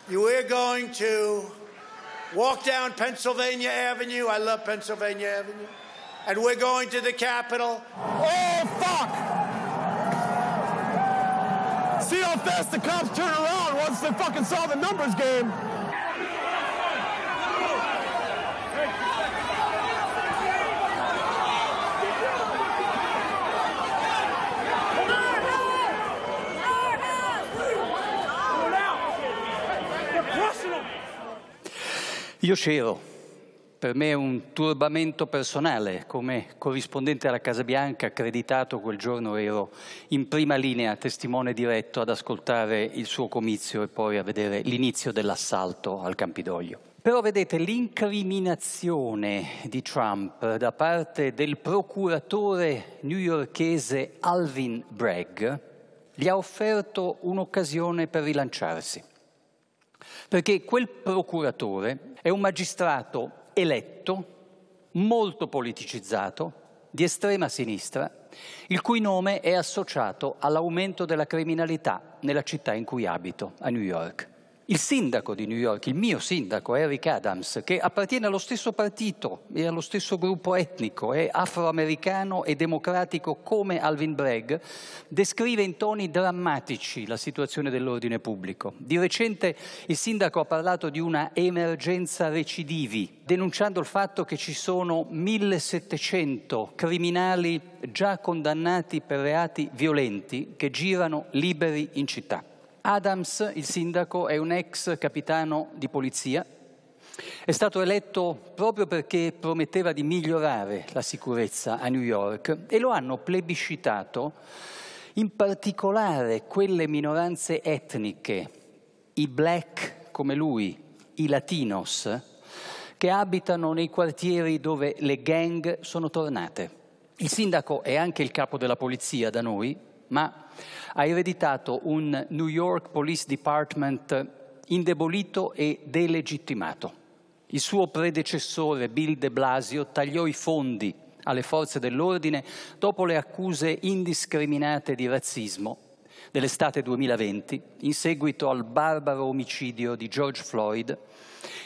Speaker 8: You were going to walk down Pennsylvania Avenue. I love Pennsylvania Avenue. And we're going to the Capitol.
Speaker 7: Oh, fuck! See how fast the cops turn around once they fucking saw the numbers game.
Speaker 1: Io c'ero, per me è un turbamento personale, come corrispondente alla Casa Bianca accreditato quel giorno ero in prima linea, testimone diretto ad ascoltare il suo comizio e poi a vedere l'inizio dell'assalto al Campidoglio. Però vedete l'incriminazione di Trump da parte del procuratore newyorchese Alvin Bragg gli ha offerto un'occasione per rilanciarsi. Perché quel procuratore è un magistrato eletto, molto politicizzato, di estrema sinistra, il cui nome è associato all'aumento della criminalità nella città in cui abito, a New York il sindaco di New York, il mio sindaco Eric Adams, che appartiene allo stesso partito e allo stesso gruppo etnico, è afroamericano e democratico come Alvin Bragg, descrive in toni drammatici la situazione dell'ordine pubblico. Di recente il sindaco ha parlato di una emergenza recidivi, denunciando il fatto che ci sono 1700 criminali già condannati per reati violenti che girano liberi in città. Adams, il sindaco, è un ex capitano di polizia, è stato eletto proprio perché prometteva di migliorare la sicurezza a New York e lo hanno plebiscitato in particolare quelle minoranze etniche, i black come lui, i latinos, che abitano nei quartieri dove le gang sono tornate. Il sindaco è anche il capo della polizia da noi ma ha ereditato un New York Police Department indebolito e delegittimato. Il suo predecessore Bill de Blasio tagliò i fondi alle forze dell'ordine dopo le accuse indiscriminate di razzismo dell'estate 2020 in seguito al barbaro omicidio di George Floyd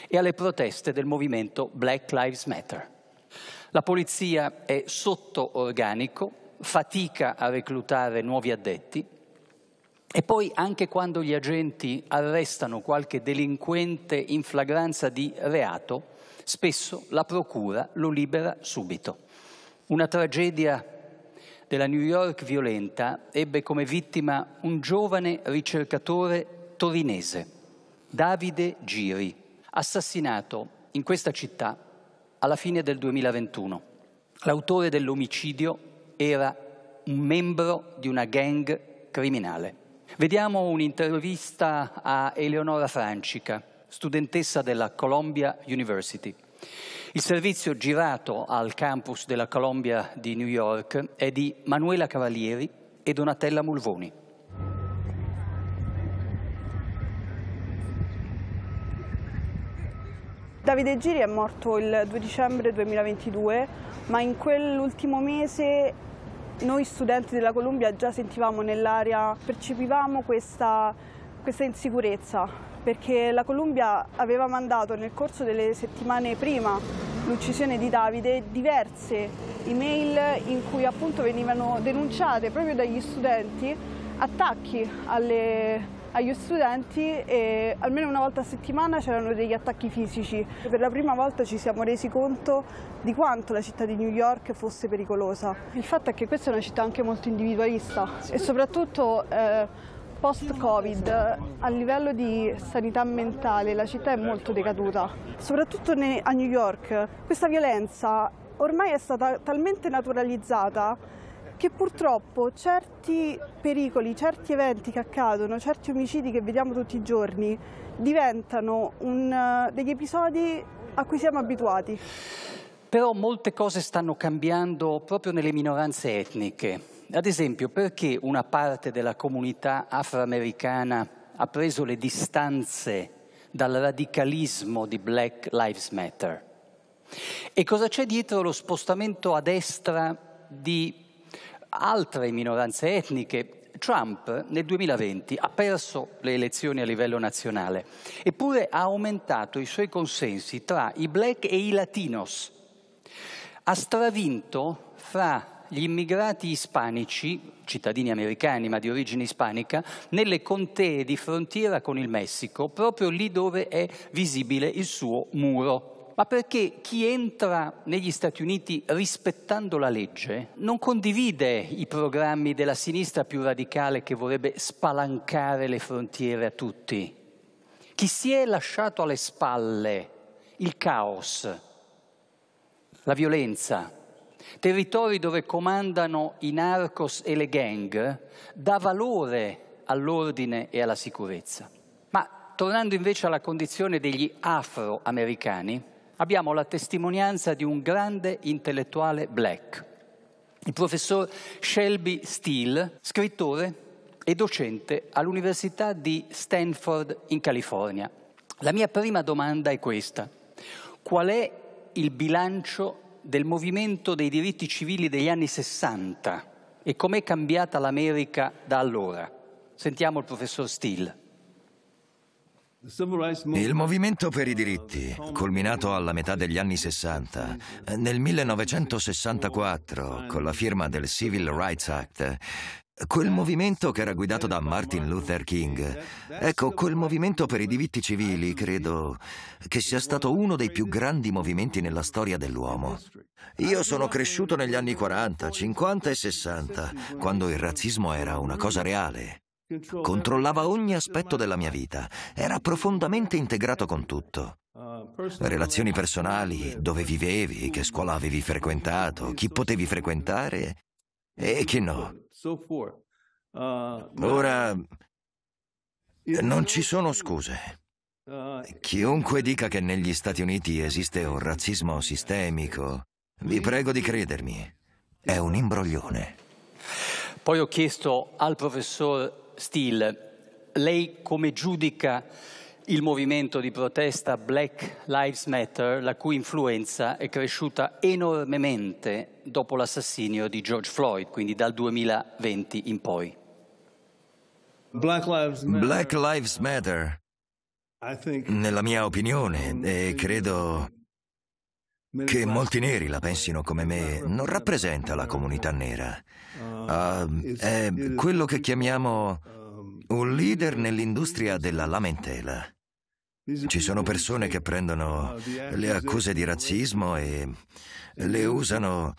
Speaker 1: e alle proteste del movimento Black Lives Matter. La polizia è sotto organico fatica a reclutare nuovi addetti e poi anche quando gli agenti arrestano qualche delinquente in flagranza di reato, spesso la procura lo libera subito. Una tragedia della New York violenta ebbe come vittima un giovane ricercatore torinese, Davide Giri, assassinato in questa città alla fine del 2021. L'autore dell'omicidio era un membro di una gang criminale. Vediamo un'intervista a Eleonora Francica, studentessa della Columbia University. Il servizio girato al campus della Columbia di New York è di Manuela Cavalieri e Donatella Mulvoni.
Speaker 10: Davide Giri è morto il 2 dicembre 2022, ma in quell'ultimo mese noi studenti della Columbia già sentivamo nell'aria, percepivamo questa, questa insicurezza perché la Columbia aveva mandato nel corso delle settimane prima l'uccisione di Davide diverse email in cui appunto venivano denunciate proprio dagli studenti attacchi alle agli studenti e almeno una volta a settimana c'erano degli attacchi fisici. Per la prima volta ci siamo resi conto di quanto la città di New York fosse pericolosa. Il fatto è che questa è una città anche molto individualista e soprattutto eh, post-Covid a livello di sanità mentale la città è molto decaduta. Soprattutto a New York questa violenza ormai è stata talmente naturalizzata che purtroppo certi pericoli, certi eventi che accadono, certi omicidi che vediamo tutti i giorni diventano un, eh, degli episodi a cui siamo abituati.
Speaker 1: Però molte cose stanno cambiando proprio nelle minoranze etniche. Ad esempio, perché una parte della comunità afroamericana ha preso le distanze dal radicalismo di Black Lives Matter? E cosa c'è dietro lo spostamento a destra di altre minoranze etniche. Trump nel 2020 ha perso le elezioni a livello nazionale, eppure ha aumentato i suoi consensi tra i black e i latinos. Ha stravinto fra gli immigrati ispanici, cittadini americani ma di origine ispanica, nelle contee di frontiera con il Messico, proprio lì dove è visibile il suo muro ma perché chi entra negli Stati Uniti rispettando la legge non condivide i programmi della sinistra più radicale che vorrebbe spalancare le frontiere a tutti. Chi si è lasciato alle spalle il caos, la violenza, territori dove comandano i narcos e le gang, dà valore all'ordine e alla sicurezza. Ma tornando invece alla condizione degli afroamericani, abbiamo la testimonianza di un grande intellettuale black, il professor Shelby Steele, scrittore e docente all'Università di Stanford in California. La mia prima domanda è questa. Qual è il bilancio del movimento dei diritti civili degli anni 60 e com'è cambiata l'America da allora? Sentiamo il professor Steele. Il
Speaker 2: movimento per i diritti, culminato alla metà degli anni 60, nel 1964, con la firma del Civil Rights Act, Quel movimento che era guidato da Martin Luther King, ecco, quel movimento per i diritti civili credo che sia stato uno dei più grandi movimenti nella storia dell'uomo. Io sono cresciuto negli anni 40, 50 e 60, quando il razzismo era una cosa reale. Controllava ogni aspetto della mia vita, era profondamente integrato con tutto. Relazioni personali, dove vivevi, che scuola avevi frequentato, chi potevi frequentare e chi no.
Speaker 9: Ora,
Speaker 2: non ci sono scuse. Chiunque dica che negli Stati Uniti esiste un razzismo sistemico, vi prego di credermi, è un imbroglione. Poi ho chiesto al professor Steele,
Speaker 1: lei come giudica il movimento di protesta Black Lives Matter, la cui influenza è cresciuta enormemente dopo l'assassinio di George Floyd, quindi dal 2020 in poi?
Speaker 2: Black Lives Matter, Black Lives Matter nella mia opinione, e credo che molti neri la pensino come me ah, non rappresenta la comunità nera.
Speaker 9: Uh,
Speaker 2: è quello che chiamiamo un leader nell'industria della lamentela. Ci sono persone che prendono le accuse di razzismo e le usano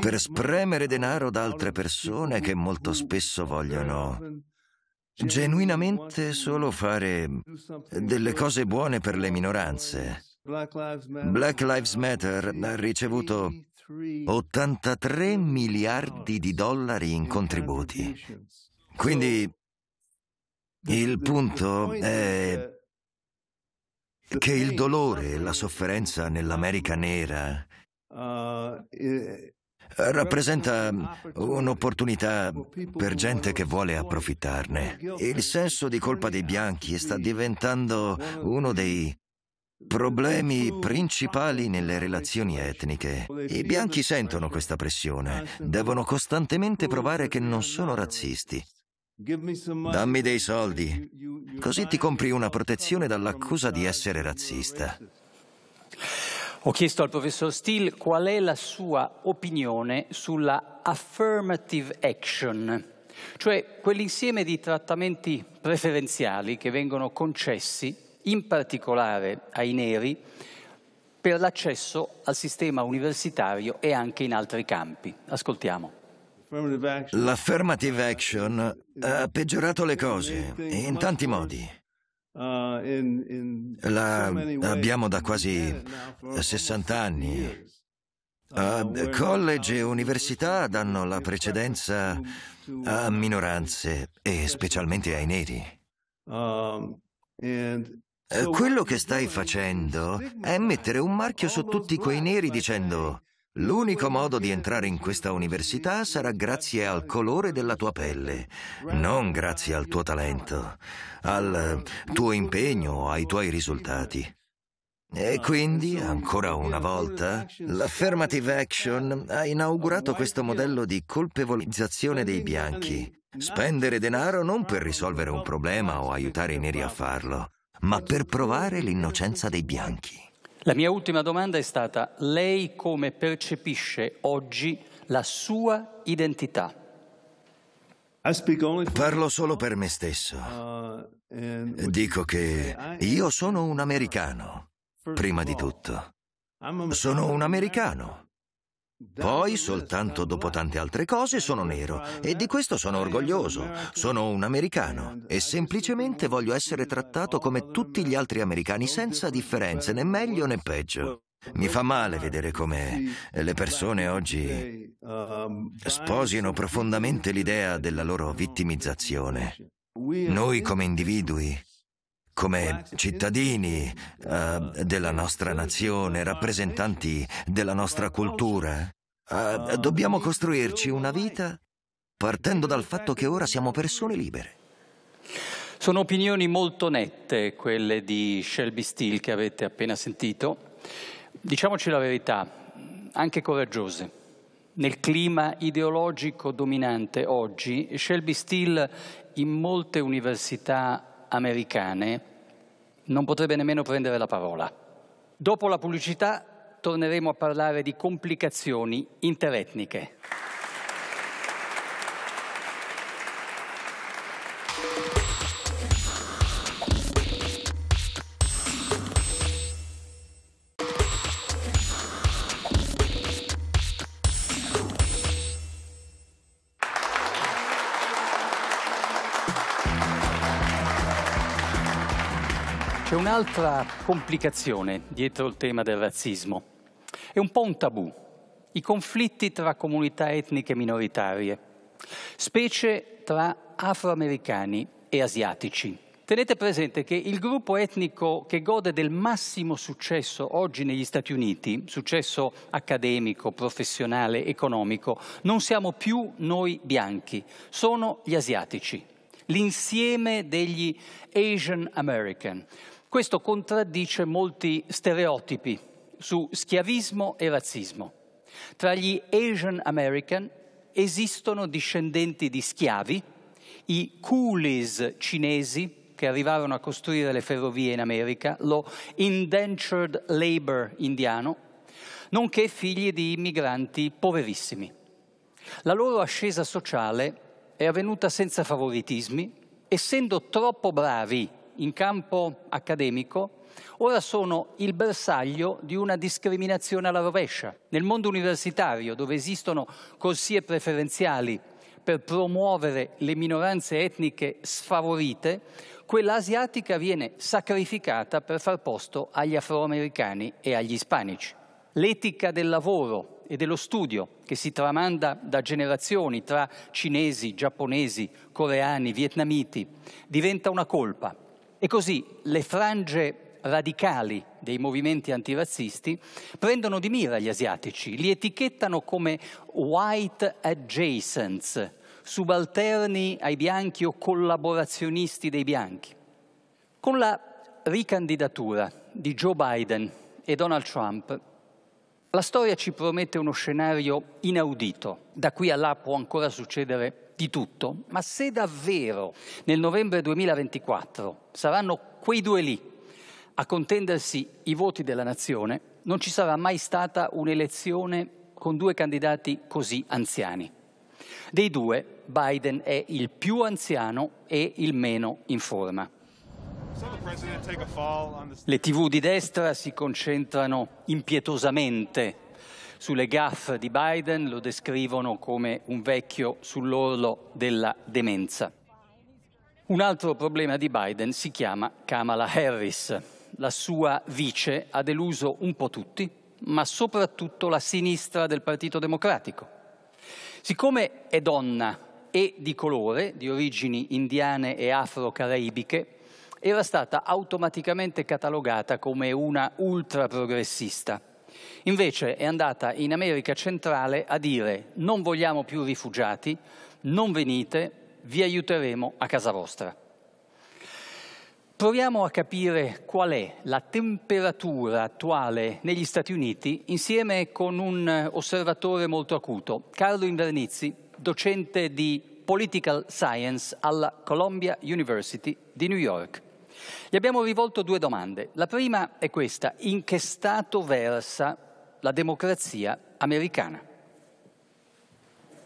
Speaker 4: per spremere
Speaker 2: denaro da altre persone che molto spesso vogliono genuinamente solo fare delle cose buone per le minoranze. Black Lives Matter ha ricevuto 83 miliardi di dollari in contributi. Quindi il punto è che il dolore e la sofferenza nell'America nera
Speaker 4: eh,
Speaker 2: rappresenta un'opportunità per gente che vuole approfittarne. Il senso di colpa dei bianchi sta diventando uno dei problemi principali nelle relazioni etniche. I bianchi sentono questa pressione, devono costantemente provare che non sono razzisti. Dammi dei soldi, così ti compri una protezione dall'accusa di essere razzista.
Speaker 1: Ho chiesto al professor Steele qual è la sua opinione sulla affirmative action, cioè quell'insieme di trattamenti preferenziali che vengono concessi in particolare ai neri, per l'accesso al sistema universitario e anche in altri campi.
Speaker 2: Ascoltiamo. L'affirmative action eh, ha peggiorato le cose in tanti modi.
Speaker 6: Uh, la abbiamo
Speaker 2: da quasi 60 anni. Uh, college e università danno la precedenza a minoranze e specialmente ai neri. Um, eh, quello che stai facendo è mettere un marchio su tutti quei neri dicendo L'unico modo di entrare in questa università sarà grazie al colore della tua pelle, non grazie al tuo talento, al eh, tuo impegno, o ai tuoi risultati. E quindi, ancora una volta, l'affirmative action ha inaugurato questo modello di colpevolizzazione dei bianchi. Spendere denaro non per risolvere un problema o aiutare i neri a farlo, ma per provare l'innocenza dei bianchi.
Speaker 1: La mia ultima domanda è stata, lei come percepisce oggi la sua identità?
Speaker 2: Parlo solo per me stesso. Uh, Dico che io sono un americano, prima di tutto. Sono un americano. Poi, soltanto dopo tante altre cose, sono nero e di questo sono orgoglioso. Sono un americano e semplicemente voglio essere trattato come tutti gli altri americani senza differenze, né meglio né peggio. Mi fa male vedere come le persone oggi sposino profondamente l'idea della loro vittimizzazione. Noi come individui come cittadini uh, della nostra nazione, rappresentanti della nostra cultura, uh, dobbiamo costruirci una vita partendo dal fatto che ora siamo persone libere.
Speaker 1: Sono opinioni molto nette quelle di Shelby Steele che avete appena sentito. Diciamoci la verità, anche coraggiose. Nel clima ideologico dominante oggi, Shelby Steele in molte università americane, non potrebbe nemmeno prendere la parola. Dopo la pubblicità torneremo a parlare di complicazioni interetniche. un'altra complicazione dietro il tema del razzismo. È un po' un tabù. I conflitti tra comunità etniche minoritarie, specie tra afroamericani e asiatici. Tenete presente che il gruppo etnico che gode del massimo successo oggi negli Stati Uniti, successo accademico, professionale, economico, non siamo più noi bianchi, sono gli asiatici, l'insieme degli Asian American. Questo contraddice molti stereotipi su schiavismo e razzismo. Tra gli Asian American esistono discendenti di schiavi, i coolies cinesi che arrivarono a costruire le ferrovie in America, lo indentured labor indiano, nonché figli di immigranti poverissimi. La loro ascesa sociale è avvenuta senza favoritismi, essendo troppo bravi in campo accademico ora sono il bersaglio di una discriminazione alla rovescia. Nel mondo universitario, dove esistono corsie preferenziali per promuovere le minoranze etniche sfavorite, quella asiatica viene sacrificata per far posto agli afroamericani e agli ispanici. L'etica del lavoro e dello studio che si tramanda da generazioni tra cinesi, giapponesi, coreani, vietnamiti diventa una colpa e così le frange radicali dei movimenti antirazzisti prendono di mira gli asiatici, li etichettano come white adjacents, subalterni ai bianchi o collaborazionisti dei bianchi. Con la ricandidatura di Joe Biden e Donald Trump, la storia ci promette uno scenario inaudito. Da qui a là può ancora succedere di tutto, ma se davvero nel novembre 2024 saranno quei due lì a contendersi i voti della nazione, non ci sarà mai stata un'elezione con due candidati così anziani. Dei due, Biden è il più anziano e il meno in forma. Le tv di destra si concentrano impietosamente sulle gaffe di Biden, lo descrivono come un vecchio sull'orlo della demenza. Un altro problema di Biden si chiama Kamala Harris. La sua vice ha deluso un po' tutti, ma soprattutto la sinistra del Partito Democratico. Siccome è donna e di colore, di origini indiane e afro-caraibiche, era stata automaticamente catalogata come una ultra progressista. Invece è andata in America centrale a dire non vogliamo più rifugiati, non venite, vi aiuteremo a casa vostra. Proviamo a capire qual è la temperatura attuale negli Stati Uniti insieme con un osservatore molto acuto, Carlo Invernizzi, docente di Political Science alla Columbia University di New York. Gli abbiamo rivolto due domande. La prima è questa, in che stato versa la democrazia americana?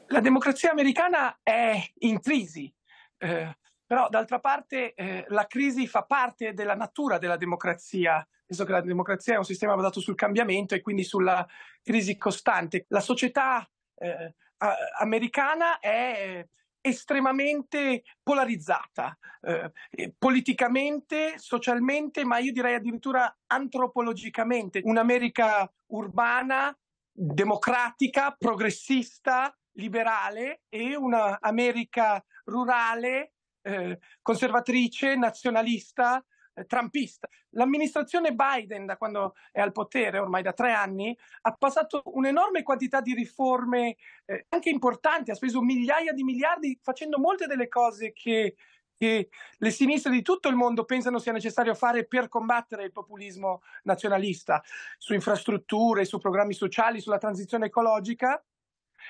Speaker 7: La democrazia americana è in crisi, eh, però d'altra parte eh, la crisi fa parte della natura della democrazia, penso che la democrazia è un sistema basato sul cambiamento e quindi sulla crisi costante. La società eh, americana è estremamente polarizzata, eh, eh, politicamente, socialmente, ma io direi addirittura antropologicamente. Un'America urbana, democratica, progressista, liberale e un'America rurale, eh, conservatrice, nazionalista, eh, trumpista. L'amministrazione Biden, da quando è al potere, ormai da tre anni, ha passato un'enorme quantità di riforme, eh, anche importanti, ha speso migliaia di miliardi facendo molte delle cose che che le sinistre di tutto il mondo pensano sia necessario fare per combattere il populismo nazionalista su infrastrutture, su programmi sociali, sulla transizione ecologica.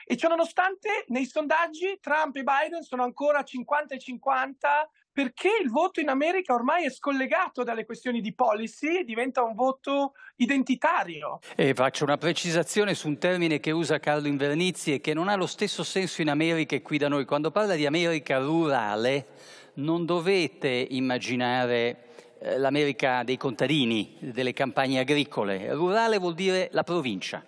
Speaker 7: E ciononostante, nei sondaggi Trump e Biden sono ancora 50 e 50 perché il voto in America ormai è scollegato dalle questioni di policy e diventa un voto identitario.
Speaker 1: E faccio una precisazione su un termine che usa Carlo Invernizi e che non ha lo stesso senso in America e qui da noi. Quando parla di America rurale non dovete immaginare eh, l'America dei contadini, delle campagne agricole. Rurale vuol dire la provincia.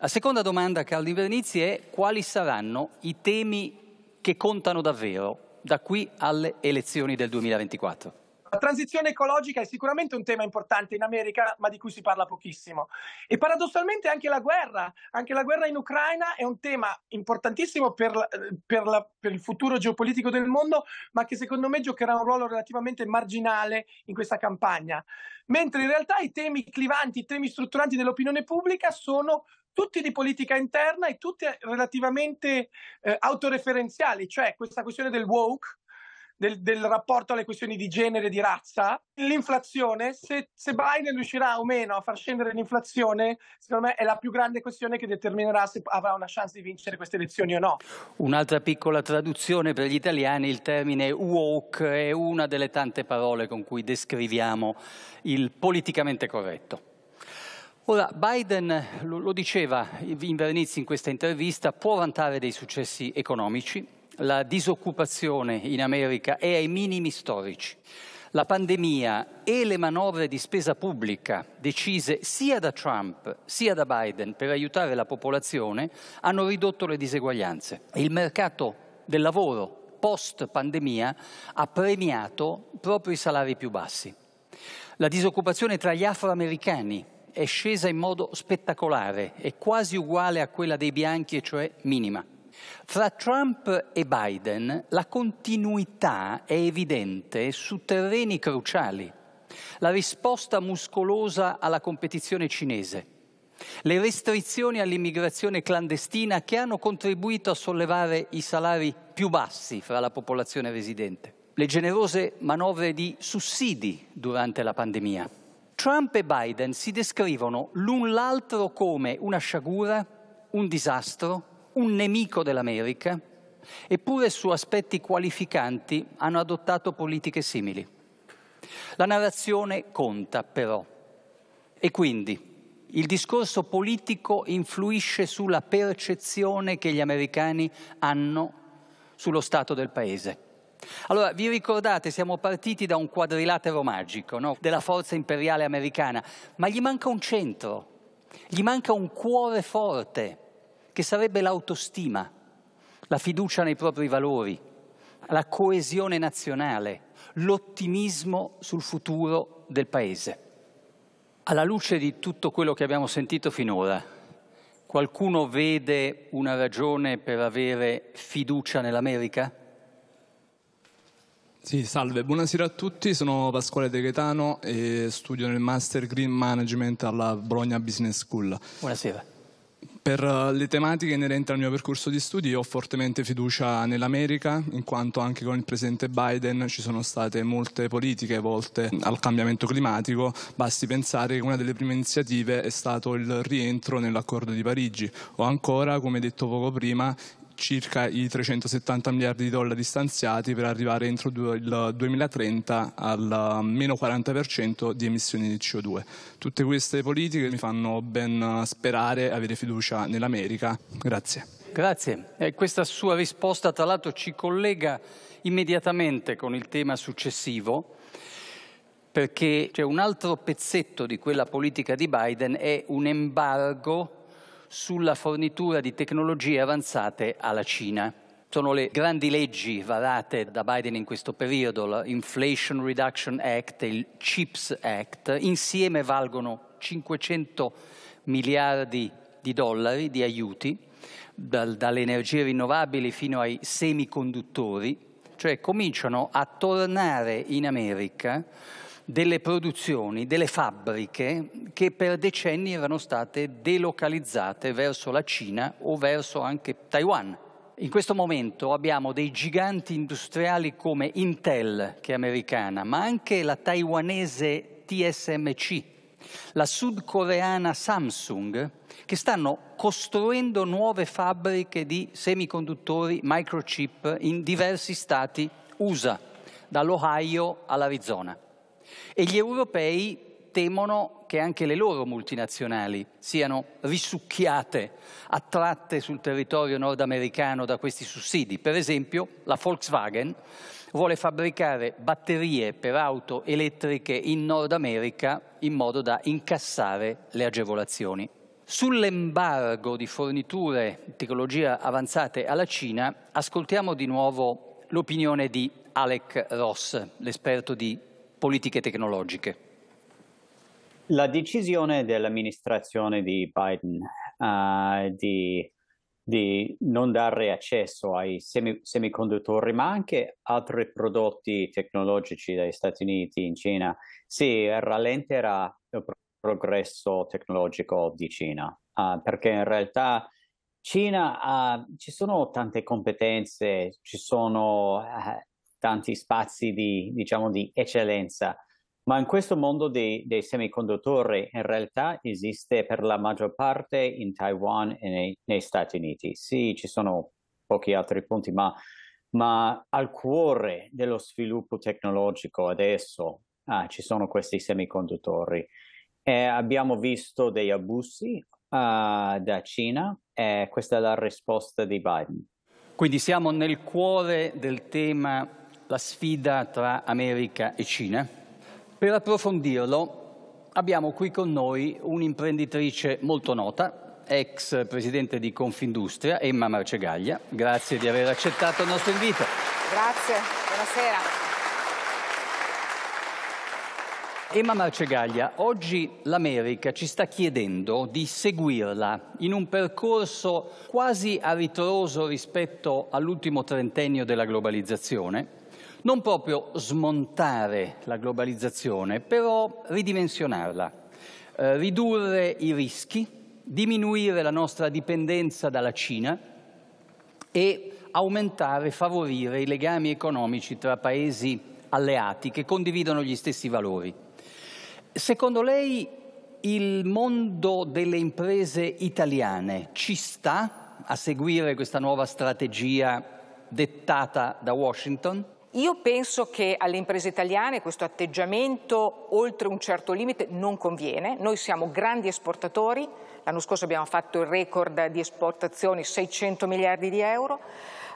Speaker 1: La seconda domanda, Carlo Invernizi, è quali saranno i temi che contano davvero da qui alle elezioni del 2024.
Speaker 7: La transizione ecologica è sicuramente un tema importante in America, ma di cui si parla pochissimo. E paradossalmente anche la guerra, anche la guerra in Ucraina è un tema importantissimo per, per, la, per il futuro geopolitico del mondo, ma che secondo me giocherà un ruolo relativamente marginale in questa campagna. Mentre in realtà i temi clivanti, i temi strutturanti dell'opinione pubblica sono tutti di politica interna e tutti relativamente eh, autoreferenziali, cioè questa questione del woke, del, del, rapporto alle questioni di genere e di razza, l'inflazione, se, se, Biden riuscirà o meno a far scendere l'inflazione, secondo me è la più grande questione che determinerà se avrà una chance di vincere queste elezioni o no.
Speaker 1: Un'altra piccola traduzione per gli italiani, il termine woke è una delle tante parole con cui descriviamo il politicamente corretto. Ora, Biden, lo, diceva in Invernizzi in questa intervista, può vantare dei successi economici, la disoccupazione in America è ai minimi storici. La pandemia e le manovre di spesa pubblica decise sia da Trump sia da Biden per aiutare la popolazione hanno ridotto le diseguaglianze. Il mercato del lavoro post pandemia ha premiato proprio i salari più bassi. La disoccupazione tra gli afroamericani è scesa in modo spettacolare, è quasi uguale a quella dei bianchi, e cioè minima. Fra Trump e Biden la continuità è evidente su terreni cruciali. La risposta muscolosa alla competizione cinese, le restrizioni all'immigrazione clandestina che hanno contribuito a sollevare i salari più bassi fra la popolazione residente, le generose manovre di sussidi durante la pandemia. Trump e Biden si descrivono l'un l'altro come una sciagura, un disastro, un nemico dell'America, eppure su aspetti qualificanti hanno adottato politiche simili. La narrazione conta però e quindi il discorso politico influisce sulla percezione che gli americani hanno sullo stato del paese. Allora, vi ricordate, siamo partiti da un quadrilatero magico no? della forza imperiale americana, ma gli manca un centro, gli manca un cuore forte, che sarebbe l'autostima, la fiducia nei propri valori, la coesione nazionale, l'ottimismo sul futuro del Paese. Alla luce di tutto quello che abbiamo sentito finora, qualcuno vede una ragione per avere fiducia nell'America?
Speaker 11: Sì, salve, buonasera a tutti, sono Pasquale De Gaetano e studio nel Master Green Management alla Bologna Business School. Buonasera. Per eh, le tematiche inerenti al mio percorso di studi ho fortemente fiducia nell'America, in quanto anche con il presidente Biden ci sono state molte politiche volte al cambiamento climatico. Basti pensare che una delle prime iniziative è stato il rientro nell'accordo di Parigi o ancora, come detto poco prima, circa i 370 miliardi di dollari stanziati per arrivare entro il 2030 al uh, meno 40% di emissioni di CO2. Tutte queste politiche mi fanno ben uh, sperare e avere fiducia nell'America. Grazie. Grazie.
Speaker 1: E questa sua risposta tra l'altro ci collega immediatamente con il tema successivo perché c'è un altro pezzetto di quella politica di Biden è un embargo sulla fornitura di tecnologie avanzate alla Cina. Sono le grandi leggi varate da Biden in questo periodo, l'Inflation Reduction Act e il CHIPS Act, insieme valgono 500 miliardi di dollari di aiuti, dal, dalle energie rinnovabili fino ai semiconduttori, cioè cominciano a tornare in America delle produzioni, delle fabbriche che per decenni erano state delocalizzate verso la Cina o verso anche Taiwan. In questo momento abbiamo dei giganti industriali come Intel, che è americana, ma anche la taiwanese TSMC, la sudcoreana Samsung, che stanno costruendo nuove fabbriche di semiconduttori microchip in diversi stati USA, dall'Ohio all'Arizona. E gli europei temono che anche le loro multinazionali siano risucchiate, attratte sul territorio nordamericano da questi sussidi. Per esempio la Volkswagen vuole fabbricare batterie per auto elettriche in Nord America in modo da incassare le agevolazioni. Sull'embargo di forniture di tecnologia avanzate alla Cina ascoltiamo di nuovo l'opinione di Alec Ross, l'esperto di politiche tecnologiche?
Speaker 5: La decisione dell'amministrazione di Biden uh, di, di, non dare accesso ai semi, semiconduttori, ma anche altri prodotti tecnologici dagli Stati Uniti in Cina, si rallenterà il progresso tecnologico di Cina, uh, perché in realtà Cina uh, ci sono tante competenze, ci sono eh, tanti spazi di, diciamo, di eccellenza. Ma in questo mondo dei, dei, semiconduttori in realtà esiste per la maggior parte in Taiwan e nei, negli Stati Uniti. Sì, ci sono pochi altri punti, ma, ma al cuore dello sviluppo tecnologico adesso ah, ci sono questi semiconduttori. Eh, abbiamo visto degli abusi uh, da Cina e eh, questa è la risposta di Biden. Quindi siamo nel cuore del tema la sfida tra
Speaker 1: America e Cina. Per approfondirlo abbiamo qui con noi un'imprenditrice molto nota, ex presidente di Confindustria, Emma Marcegaglia. Grazie di aver accettato il nostro invito.
Speaker 12: Grazie, buonasera.
Speaker 1: Emma Marcegaglia, oggi l'America ci sta chiedendo di seguirla in un percorso quasi a ritroso rispetto all'ultimo trentennio della globalizzazione, non proprio smontare la globalizzazione, però ridimensionarla, eh, ridurre i rischi, diminuire la nostra dipendenza dalla Cina e aumentare, favorire i legami economici tra paesi alleati che condividono gli stessi valori. Secondo lei il mondo delle imprese italiane ci sta a seguire questa nuova strategia dettata da Washington?
Speaker 12: Io penso che alle imprese italiane questo atteggiamento oltre un certo limite non conviene. Noi siamo grandi esportatori, l'anno scorso abbiamo fatto il record di esportazioni 600 miliardi di euro,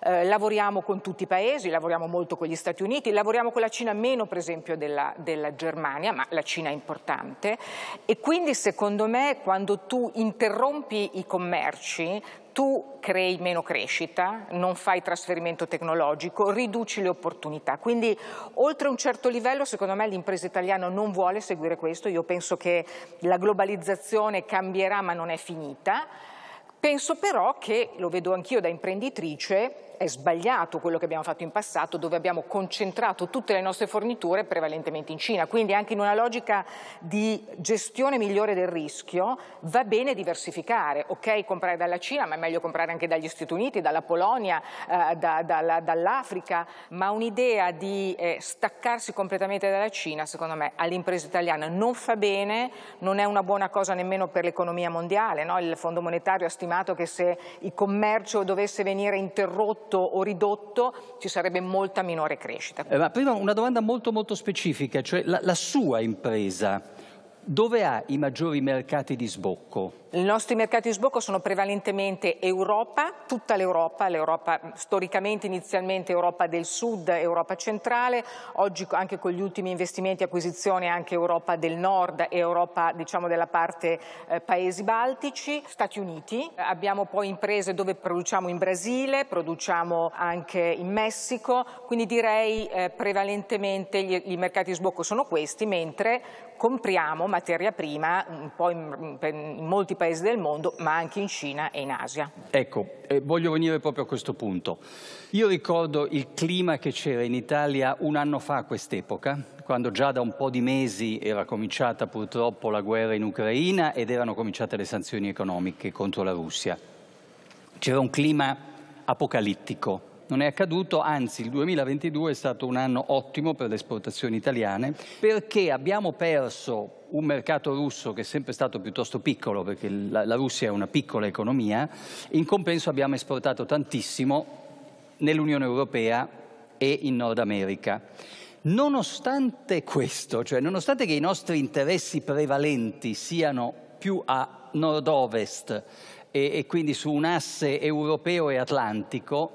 Speaker 12: eh, lavoriamo con tutti i paesi, lavoriamo molto con gli Stati Uniti, lavoriamo con la Cina meno per esempio della, della Germania, ma la Cina è importante e quindi secondo me quando tu interrompi i commerci tu crei meno crescita, non fai trasferimento tecnologico, riduci le opportunità. Quindi oltre un certo livello, secondo me l'impresa italiana non vuole seguire questo. Io penso che la globalizzazione cambierà ma non è finita. Penso però che, lo vedo anch'io da imprenditrice, è sbagliato quello che abbiamo fatto in passato dove abbiamo concentrato tutte le nostre forniture prevalentemente in Cina, quindi anche in una logica di gestione migliore del rischio va bene diversificare, ok comprare dalla Cina ma è meglio comprare anche dagli Stati Uniti, dalla Polonia, eh, da, da, dall'Africa, ma un'idea di eh, staccarsi completamente dalla Cina secondo me all'impresa italiana non fa bene, non è una buona cosa nemmeno per l'economia mondiale, no? il Fondo Monetario ha stimato che se il commercio dovesse venire interrotto ridotto o ridotto ci sarebbe molta minore crescita.
Speaker 1: Eh, ma prima una domanda molto molto specifica, cioè la, la sua impresa dove ha i maggiori mercati di sbocco?
Speaker 12: I nostri mercati di sbocco sono prevalentemente Europa, tutta l'Europa, l'Europa storicamente inizialmente Europa del Sud, Europa centrale, oggi anche con gli ultimi investimenti e acquisizioni anche Europa del Nord e Europa diciamo, della parte eh, paesi baltici, Stati Uniti. Abbiamo poi imprese dove produciamo in Brasile, produciamo anche in Messico, quindi direi eh, prevalentemente i mercati di sbocco sono questi, mentre compriamo materia prima un po' in, in molti paesi paesi del mondo, ma anche in Cina e in Asia.
Speaker 1: Ecco, eh, voglio venire proprio a questo punto. Io ricordo il clima che c'era in Italia un anno fa a quest'epoca, quando già da un po' di mesi era cominciata purtroppo la guerra in Ucraina ed erano cominciate le sanzioni economiche contro la Russia. C'era un clima apocalittico non è accaduto, anzi il 2022 è stato un anno ottimo per le esportazioni italiane perché abbiamo perso un mercato russo che è sempre stato piuttosto piccolo perché la, la Russia è una piccola economia, in compenso abbiamo esportato tantissimo nell'Unione Europea e in Nord America. Nonostante questo, cioè nonostante che i nostri interessi prevalenti siano più a nord-ovest e, e quindi su un asse europeo e atlantico,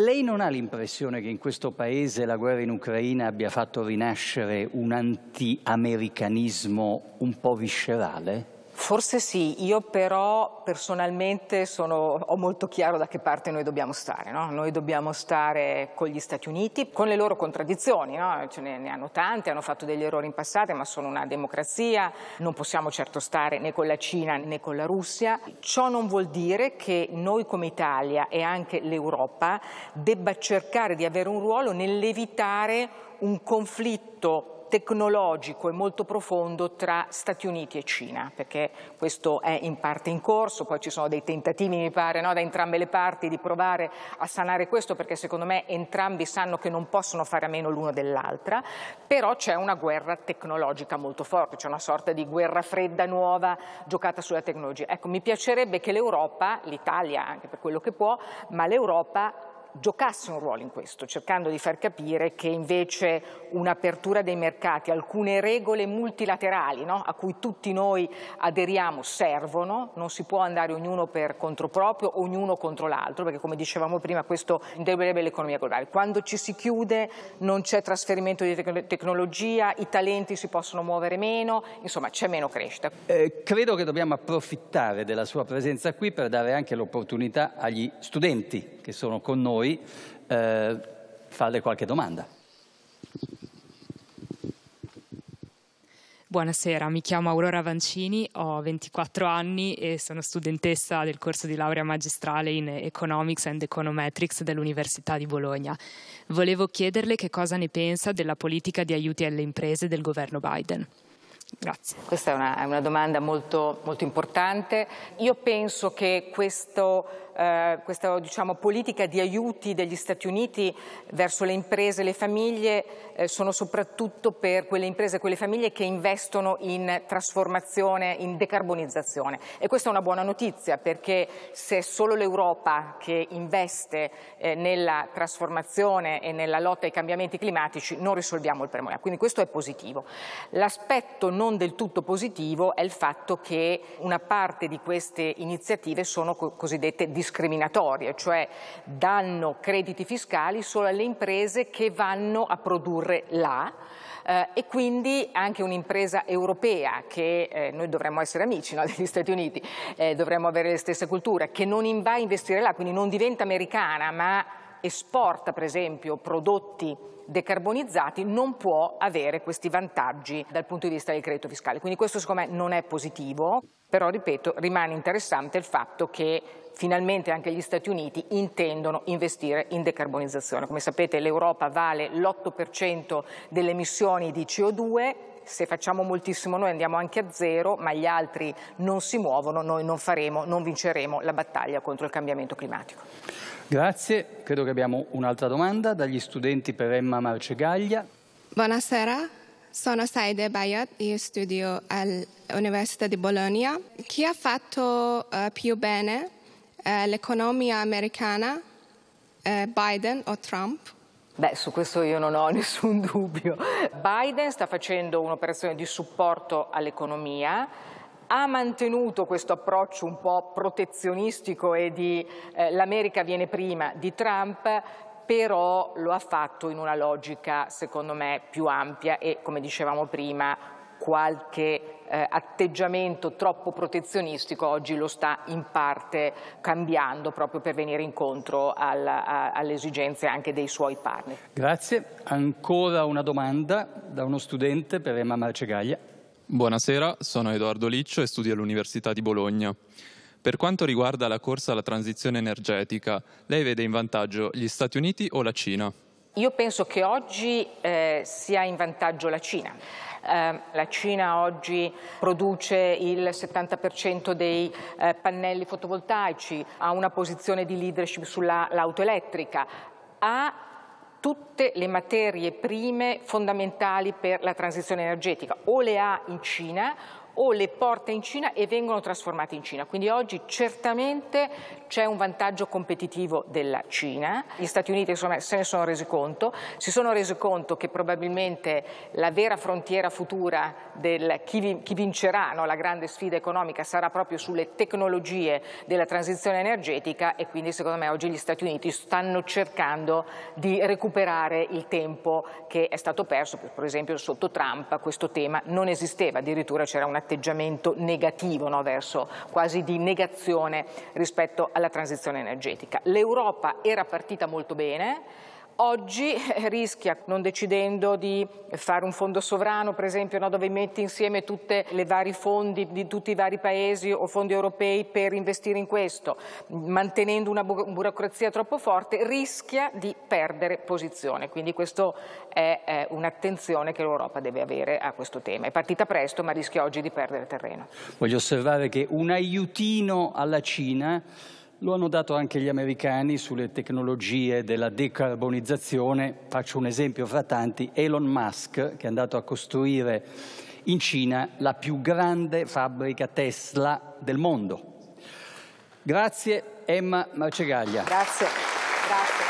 Speaker 1: lei non ha l'impressione che in questo paese la guerra in Ucraina abbia fatto rinascere un anti-americanismo un po' viscerale?
Speaker 12: Forse sì, io però personalmente sono, ho molto chiaro da che parte noi dobbiamo stare. No? Noi dobbiamo stare con gli Stati Uniti, con le loro contraddizioni, no? ce ne, ne, hanno tante, hanno fatto degli errori in passato, ma sono una democrazia, non possiamo certo stare né con la Cina né con la Russia. Ciò non vuol dire che noi come Italia e anche l'Europa debba cercare di avere un ruolo nell'evitare un conflitto tecnologico e molto profondo tra Stati Uniti e Cina, perché questo è in parte in corso, poi ci sono dei tentativi, mi pare, no, da entrambe le parti di provare a sanare questo, perché secondo me entrambi sanno che non possono fare a meno l'uno dell'altra, però c'è una guerra tecnologica molto forte, c'è una sorta di guerra fredda nuova giocata sulla tecnologia. Ecco, mi piacerebbe che l'Europa, l'Italia anche per quello che può, ma l'Europa giocasse un ruolo in questo, cercando di far capire che invece un'apertura dei mercati, alcune regole multilaterali no? a cui tutti noi aderiamo servono, non si può andare ognuno per contro proprio, ognuno contro l'altro, perché come dicevamo prima questo indebolirebbe l'economia globale. Quando ci si chiude non c'è trasferimento di tecnologia, i talenti si possono muovere meno, insomma c'è meno crescita.
Speaker 1: Eh, credo che dobbiamo approfittare della sua presenza qui per dare anche l'opportunità agli studenti che sono con noi, eh, farle qualche domanda.
Speaker 12: Buonasera, mi chiamo Aurora Vancini, ho 24 anni e sono studentessa del corso di laurea magistrale in Economics and Econometrics dell'Università di Bologna. Volevo chiederle che cosa ne pensa della politica di aiuti alle imprese del governo Biden. Grazie. Questa è una, è una domanda molto, molto importante. Io penso che questo eh, questa diciamo, politica di aiuti degli Stati Uniti verso le imprese e le famiglie eh, sono soprattutto per quelle imprese e quelle famiglie che investono in trasformazione, in decarbonizzazione. E questa è una buona notizia perché se è solo l'Europa che investe eh, nella trasformazione e nella lotta ai cambiamenti climatici non risolviamo il problema. Quindi questo è positivo. L'aspetto non del tutto positivo è il fatto che una parte di queste iniziative sono cosiddette discriminanti discriminatorie, cioè danno crediti fiscali solo alle imprese che vanno a produrre là eh, e quindi anche un'impresa europea che eh, noi dovremmo essere amici no, degli Stati Uniti, eh, dovremmo avere le stesse culture, che non va a investire là, quindi non diventa americana ma esporta per esempio prodotti decarbonizzati non può avere questi vantaggi dal punto di vista del credito fiscale. Quindi questo secondo me non è positivo, però ripeto rimane interessante il fatto che finalmente anche gli Stati Uniti intendono investire in decarbonizzazione. Come sapete l'Europa vale l'8% delle emissioni di CO2, se facciamo moltissimo noi andiamo anche a zero, ma gli altri non si muovono, noi non faremo, non vinceremo la battaglia contro il cambiamento climatico.
Speaker 1: Grazie, credo che abbiamo un'altra domanda dagli studenti per Emma Marcegaglia.
Speaker 9: Buonasera, sono Saide Bayat, io studio all'Università di Bologna. Chi ha fatto uh, più bene eh, l'economia
Speaker 12: americana, eh, Biden o Trump? Beh, su questo io non ho nessun dubbio. Biden sta facendo un'operazione di supporto all'economia, ha mantenuto questo approccio un po' protezionistico e di eh, l'America viene prima di Trump, però lo ha fatto in una logica, secondo me, più ampia e, come dicevamo prima, qualche eh, atteggiamento troppo protezionistico oggi lo sta in parte cambiando proprio per venire incontro al, a, alle esigenze anche dei suoi partner.
Speaker 1: Grazie. Ancora una domanda da uno studente per Emma Marcegaglia.
Speaker 11: Buonasera, sono Edoardo Liccio e studio all'Università di Bologna. Per quanto riguarda la corsa alla transizione energetica, lei vede in vantaggio gli Stati Uniti o la Cina?
Speaker 12: Io penso che oggi eh, sia in vantaggio la Cina Ehm, la Cina oggi produce il 70% dei eh, pannelli fotovoltaici, ha una posizione di leadership sull'auto elettrica, ha tutte le materie prime fondamentali per la transizione energetica, o le ha in Cina o le porta in Cina e vengono trasformate in Cina. Quindi oggi certamente c'è un vantaggio competitivo della Cina. Gli Stati Uniti insomma, se ne sono resi conto, si sono resi conto che probabilmente la vera frontiera futura del chi, chi vincerà no, la grande sfida economica sarà proprio sulle tecnologie della transizione energetica e quindi secondo me oggi gli Stati Uniti stanno cercando di recuperare il tempo che è stato perso, per esempio sotto Trump questo tema non esisteva, addirittura c'era una atteggiamento negativo no? verso quasi di negazione rispetto alla transizione energetica. L'Europa era partita molto bene Oggi eh, rischia, non decidendo di fare un fondo sovrano, per esempio, no, dove metti insieme tutti i vari fondi di tutti i vari paesi o fondi europei per investire in questo, mantenendo una burocrazia troppo forte, rischia di perdere posizione. Quindi questa è, è un'attenzione che l'Europa deve avere a questo tema. È partita presto, ma rischia oggi di perdere terreno.
Speaker 1: Voglio osservare che un aiutino alla Cina lo hanno dato anche gli americani sulle tecnologie della decarbonizzazione. Faccio un esempio fra tanti, Elon Musk che è andato a costruire in Cina la più grande fabbrica Tesla del mondo. Grazie Emma Marcegaglia.
Speaker 12: Grazie. Grazie.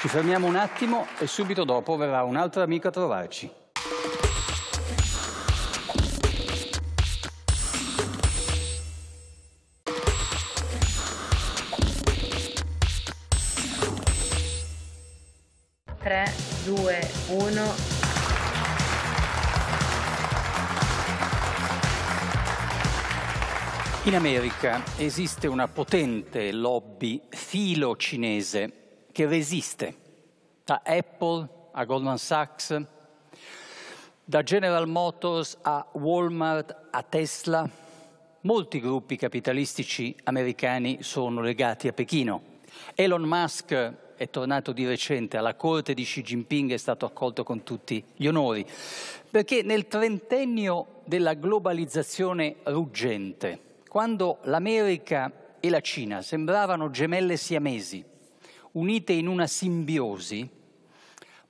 Speaker 1: Ci fermiamo un attimo e subito dopo verrà un altro amico a trovarci. 1 In America esiste una potente lobby filo-cinese che resiste da Apple a Goldman Sachs, da General Motors a Walmart a Tesla. Molti gruppi capitalistici americani sono legati a Pechino. Elon Musk è tornato di recente alla corte di Xi Jinping, è stato accolto con tutti gli onori, perché nel trentennio della globalizzazione ruggente, quando l'America e la Cina sembravano gemelle siamesi, unite in una simbiosi,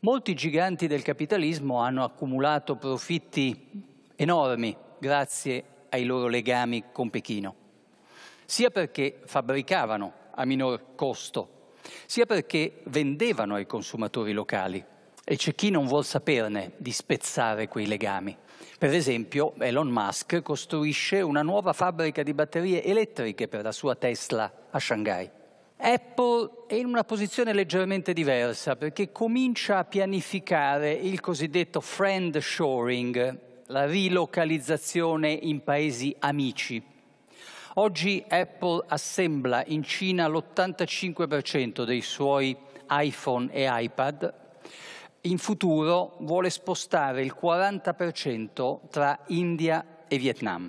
Speaker 1: molti giganti del capitalismo hanno accumulato profitti enormi grazie ai loro legami con Pechino, sia perché fabbricavano a minor costo sia perché vendevano ai consumatori locali e c'è chi non vuol saperne di spezzare quei legami. Per esempio, Elon Musk costruisce una nuova fabbrica di batterie elettriche per la sua Tesla a Shanghai. Apple è in una posizione leggermente diversa perché comincia a pianificare il cosiddetto friend shoring, la rilocalizzazione in paesi amici Oggi Apple assembla in Cina l'85% dei suoi iPhone e iPad. In futuro vuole spostare il 40% tra India e Vietnam.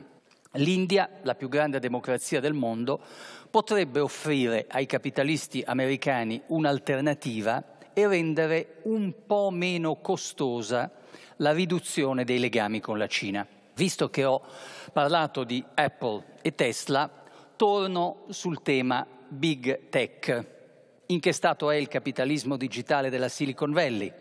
Speaker 1: L'India, la più grande democrazia del mondo, potrebbe offrire ai capitalisti americani un'alternativa e rendere un po' meno costosa la riduzione dei legami con la Cina. Visto che ho parlato di Apple e Tesla, torno sul tema Big Tech. In che stato è il capitalismo digitale della Silicon Valley?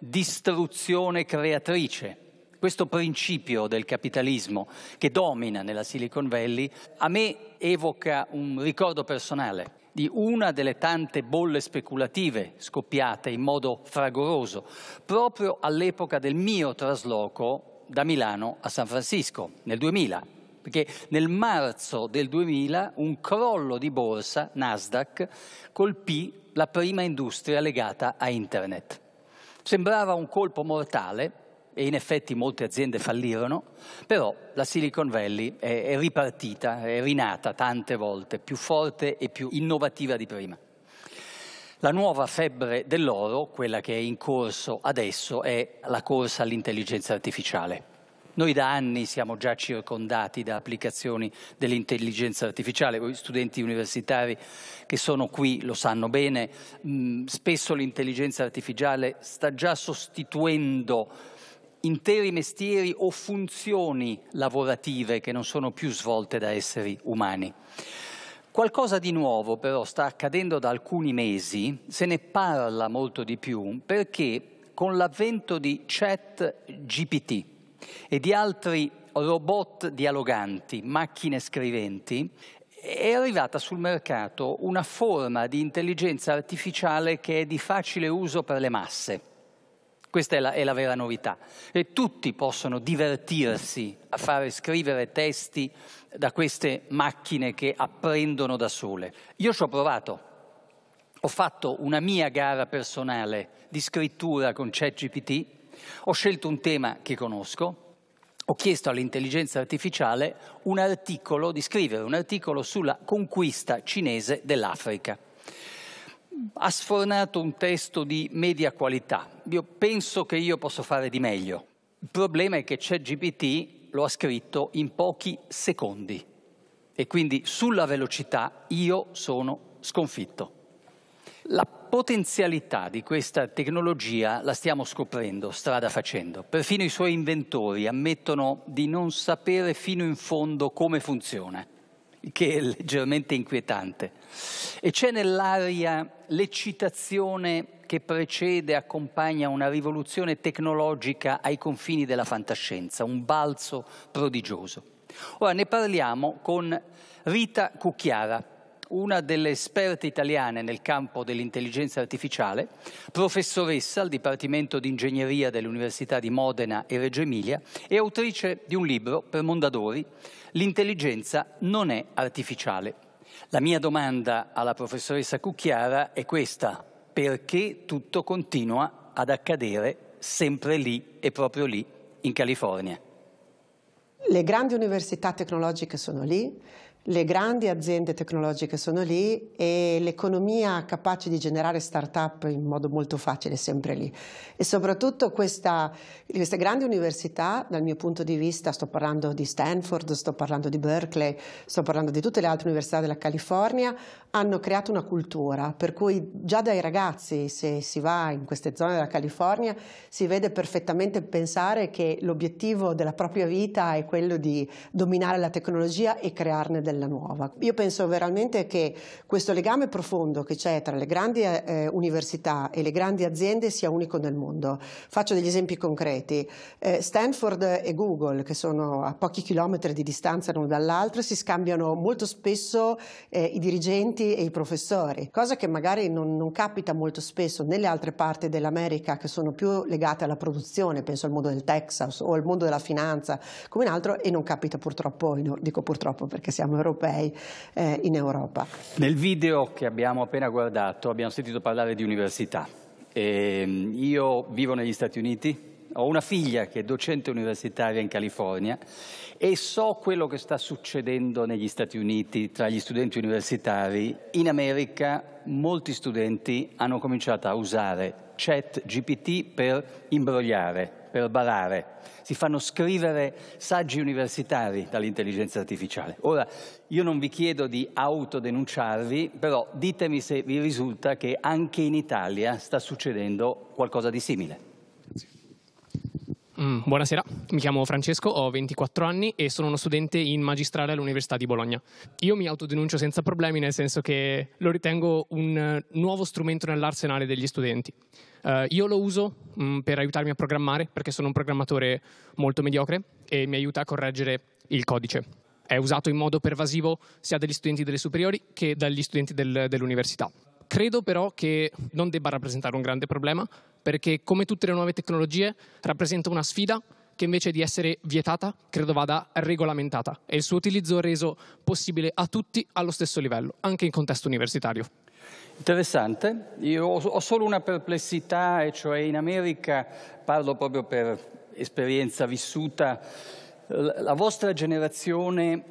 Speaker 1: Distruzione creatrice. Questo principio del capitalismo che domina nella Silicon Valley a me evoca un ricordo personale di una delle tante bolle speculative scoppiate in modo fragoroso proprio all'epoca del mio trasloco da Milano a San Francisco nel 2000, perché nel marzo del 2000 un crollo di borsa, Nasdaq, colpì la prima industria legata a Internet. Sembrava un colpo mortale e in effetti molte aziende fallirono, però la Silicon Valley è, ripartita, è rinata tante volte, più forte e più innovativa di prima. La nuova febbre dell'oro, quella che è in corso adesso, è la corsa all'intelligenza artificiale. Noi da anni siamo già circondati da applicazioni dell'intelligenza artificiale, gli studenti universitari che sono qui lo sanno bene, mm, spesso l'intelligenza artificiale sta già sostituendo interi mestieri o funzioni lavorative che non sono più svolte da esseri umani. Qualcosa di nuovo però sta accadendo da alcuni mesi, se ne parla molto di più perché con l'avvento di chat GPT e di altri robot dialoganti, macchine scriventi, è arrivata sul mercato una forma di intelligenza artificiale che è di facile uso per le masse. Questa è la, è la, vera novità. E tutti possono divertirsi a fare scrivere testi da queste macchine che apprendono da sole. Io ci ho provato, ho fatto una mia gara personale di scrittura con ChatGPT, ho scelto un tema che conosco, ho chiesto all'intelligenza artificiale un articolo, di scrivere un articolo sulla conquista cinese dell'Africa. Ha sfornato un testo di media qualità. Io penso che io posso fare di meglio. Il problema è che GPT lo ha scritto in pochi secondi e quindi sulla velocità io sono sconfitto. La potenzialità di questa tecnologia la stiamo scoprendo, strada facendo. Perfino i suoi inventori ammettono di non sapere fino in fondo come funziona che è leggermente inquietante. E c'è nell'aria l'eccitazione che precede e accompagna una rivoluzione tecnologica ai confini della fantascienza, un balzo prodigioso. Ora ne parliamo con Rita Cucchiara, una delle esperte italiane nel campo dell'intelligenza artificiale, professoressa al Dipartimento di Ingegneria dell'Università di Modena e Reggio Emilia e autrice di un libro per Mondadori, L'intelligenza non è artificiale. La mia domanda alla professoressa Cucchiara è questa, perché tutto continua ad accadere sempre lì e proprio lì, in California?
Speaker 13: Le grandi università tecnologiche sono lì, le grandi aziende tecnologiche sono lì e l'economia capace di generare start-up in modo molto facile è sempre lì. E soprattutto questa, queste grandi università, dal mio punto di vista, sto parlando di Stanford, sto parlando di Berkeley, sto parlando di tutte le altre università della California, hanno creato una cultura per cui già dai ragazzi, se si va in queste zone della California, si vede perfettamente pensare che l'obiettivo della propria vita è quello di dominare la tecnologia e crearne delle bella nuova. Io penso veramente che questo legame profondo che c'è tra le grandi eh, università e le grandi aziende sia unico nel mondo. Faccio degli esempi concreti. Eh, Stanford e Google, che sono a pochi chilometri di distanza l'uno dall'altro, si scambiano molto spesso eh, i dirigenti e i professori, cosa che magari non, non capita molto spesso nelle altre parti dell'America che sono più legate alla produzione, penso al mondo del Texas o al mondo della finanza, come un altro, e non capita purtroppo, dico purtroppo perché siamo europei eh, in Europa.
Speaker 1: Nel video che abbiamo appena guardato abbiamo sentito parlare di università. E ehm, io vivo negli Stati Uniti, ho una figlia che è docente universitaria in California e so quello che sta succedendo negli Stati Uniti tra gli studenti universitari. In America molti studenti hanno cominciato a usare chat GPT per imbrogliare per barare, si fanno scrivere saggi universitari dall'intelligenza artificiale. Ora, io non vi chiedo di autodenunciarvi, però ditemi se vi risulta che anche in Italia sta succedendo qualcosa di simile.
Speaker 11: Mm, buonasera, mi chiamo Francesco, ho 24 anni e sono uno studente in magistrale all'Università di Bologna. Io mi autodenuncio senza problemi nel senso che lo ritengo un eh, nuovo strumento nell'arsenale degli studenti. Uh, io lo uso mh, mm, per aiutarmi a programmare perché sono un programmatore molto mediocre e mi aiuta a correggere il codice. È usato in modo pervasivo sia dagli studenti delle superiori che dagli studenti del, dell'università. Credo però che non debba rappresentare un grande problema perché come tutte le nuove tecnologie rappresenta una sfida che invece di essere vietata, credo vada regolamentata e il suo utilizzo reso possibile a tutti allo stesso livello, anche in contesto universitario. Interessante,
Speaker 1: io ho solo una perplessità, e cioè in America, parlo proprio per esperienza vissuta, la vostra generazione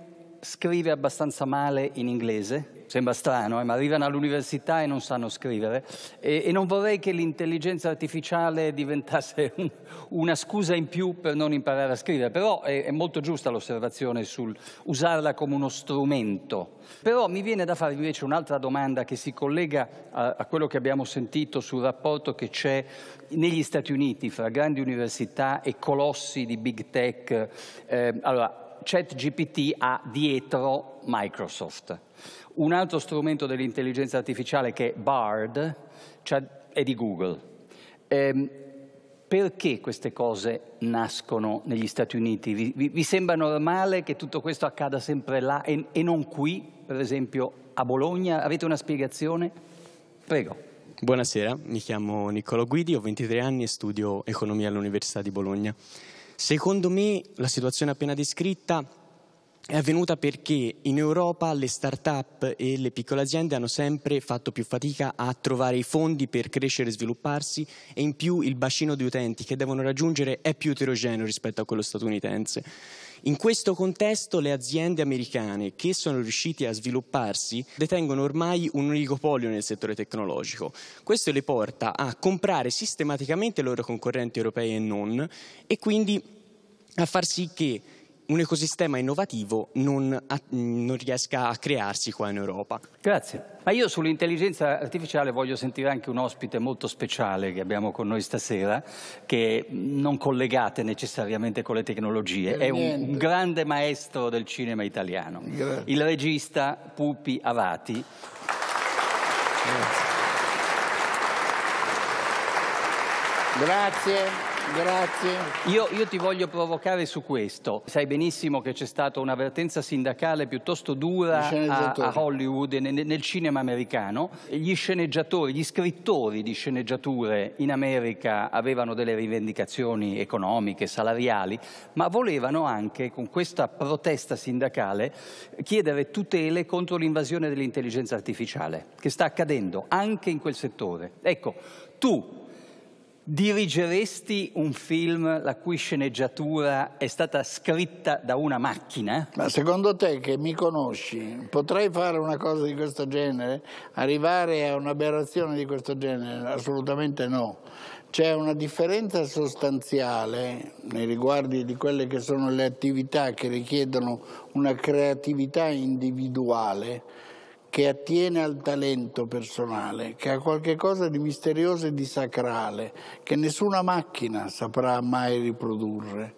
Speaker 1: scrive abbastanza male in inglese, sembra strano, eh, ma arrivano all'università e non sanno scrivere e, e non vorrei che l'intelligenza artificiale diventasse un, una scusa in più per non imparare a scrivere, però è, è molto giusta l'osservazione sul usarla come uno strumento. Però mi viene da fare invece un'altra domanda che si collega a, a quello che abbiamo sentito sul rapporto che c'è negli Stati Uniti fra grandi università e colossi di big tech. Eh, allora, ChatGPT ha dietro Microsoft. Un altro strumento dell'intelligenza artificiale che è BARD cioè, è di Google. Ehm, perché queste cose nascono negli Stati Uniti? Vi, vi, vi, sembra normale che tutto questo accada sempre là e, e non qui, per esempio a Bologna? Avete una spiegazione? Prego.
Speaker 5: Buonasera, mi chiamo Niccolo Guidi, ho 23 anni e studio economia all'Università di Bologna. Secondo me la situazione appena descritta è avvenuta perché in Europa le start-up e le piccole aziende hanno sempre fatto più fatica a trovare i fondi per crescere e svilupparsi e in più il bacino di utenti che devono raggiungere è più eterogeneo rispetto a quello statunitense. In questo contesto le aziende americane che sono riuscite a svilupparsi detengono ormai un oligopolio nel settore tecnologico. Questo le porta a comprare sistematicamente i loro concorrenti europei e non e quindi a far sì che un ecosistema innovativo non, a, non, riesca a crearsi qua in Europa.
Speaker 1: Grazie. Ma io sull'intelligenza artificiale voglio sentire anche un ospite molto speciale che abbiamo con noi stasera, che non collegate necessariamente con le tecnologie, è un, un, grande maestro del cinema italiano, Grazie. il regista Pupi Avati. Grazie. Grazie. Grazie. Io, io, ti voglio provocare su questo. Sai benissimo che c'è stata un'avvertenza sindacale piuttosto dura a, a, Hollywood e nel, nel cinema americano. Gli sceneggiatori, gli scrittori di sceneggiature in America avevano delle rivendicazioni economiche, salariali, ma volevano anche con questa protesta sindacale chiedere tutele contro l'invasione dell'intelligenza artificiale che sta accadendo anche in quel settore. Ecco, tu dirigeresti un film la cui sceneggiatura è stata scritta da una macchina?
Speaker 8: Ma secondo te che mi conosci, potrei fare una cosa di questo genere? Arrivare a un'aberrazione di questo genere? Assolutamente no. C'è una differenza sostanziale nei riguardi di quelle che sono le attività che richiedono una creatività individuale che attiene al talento personale, che ha qualcosa di misterioso e di sacrale, che nessuna macchina saprà mai riprodurre.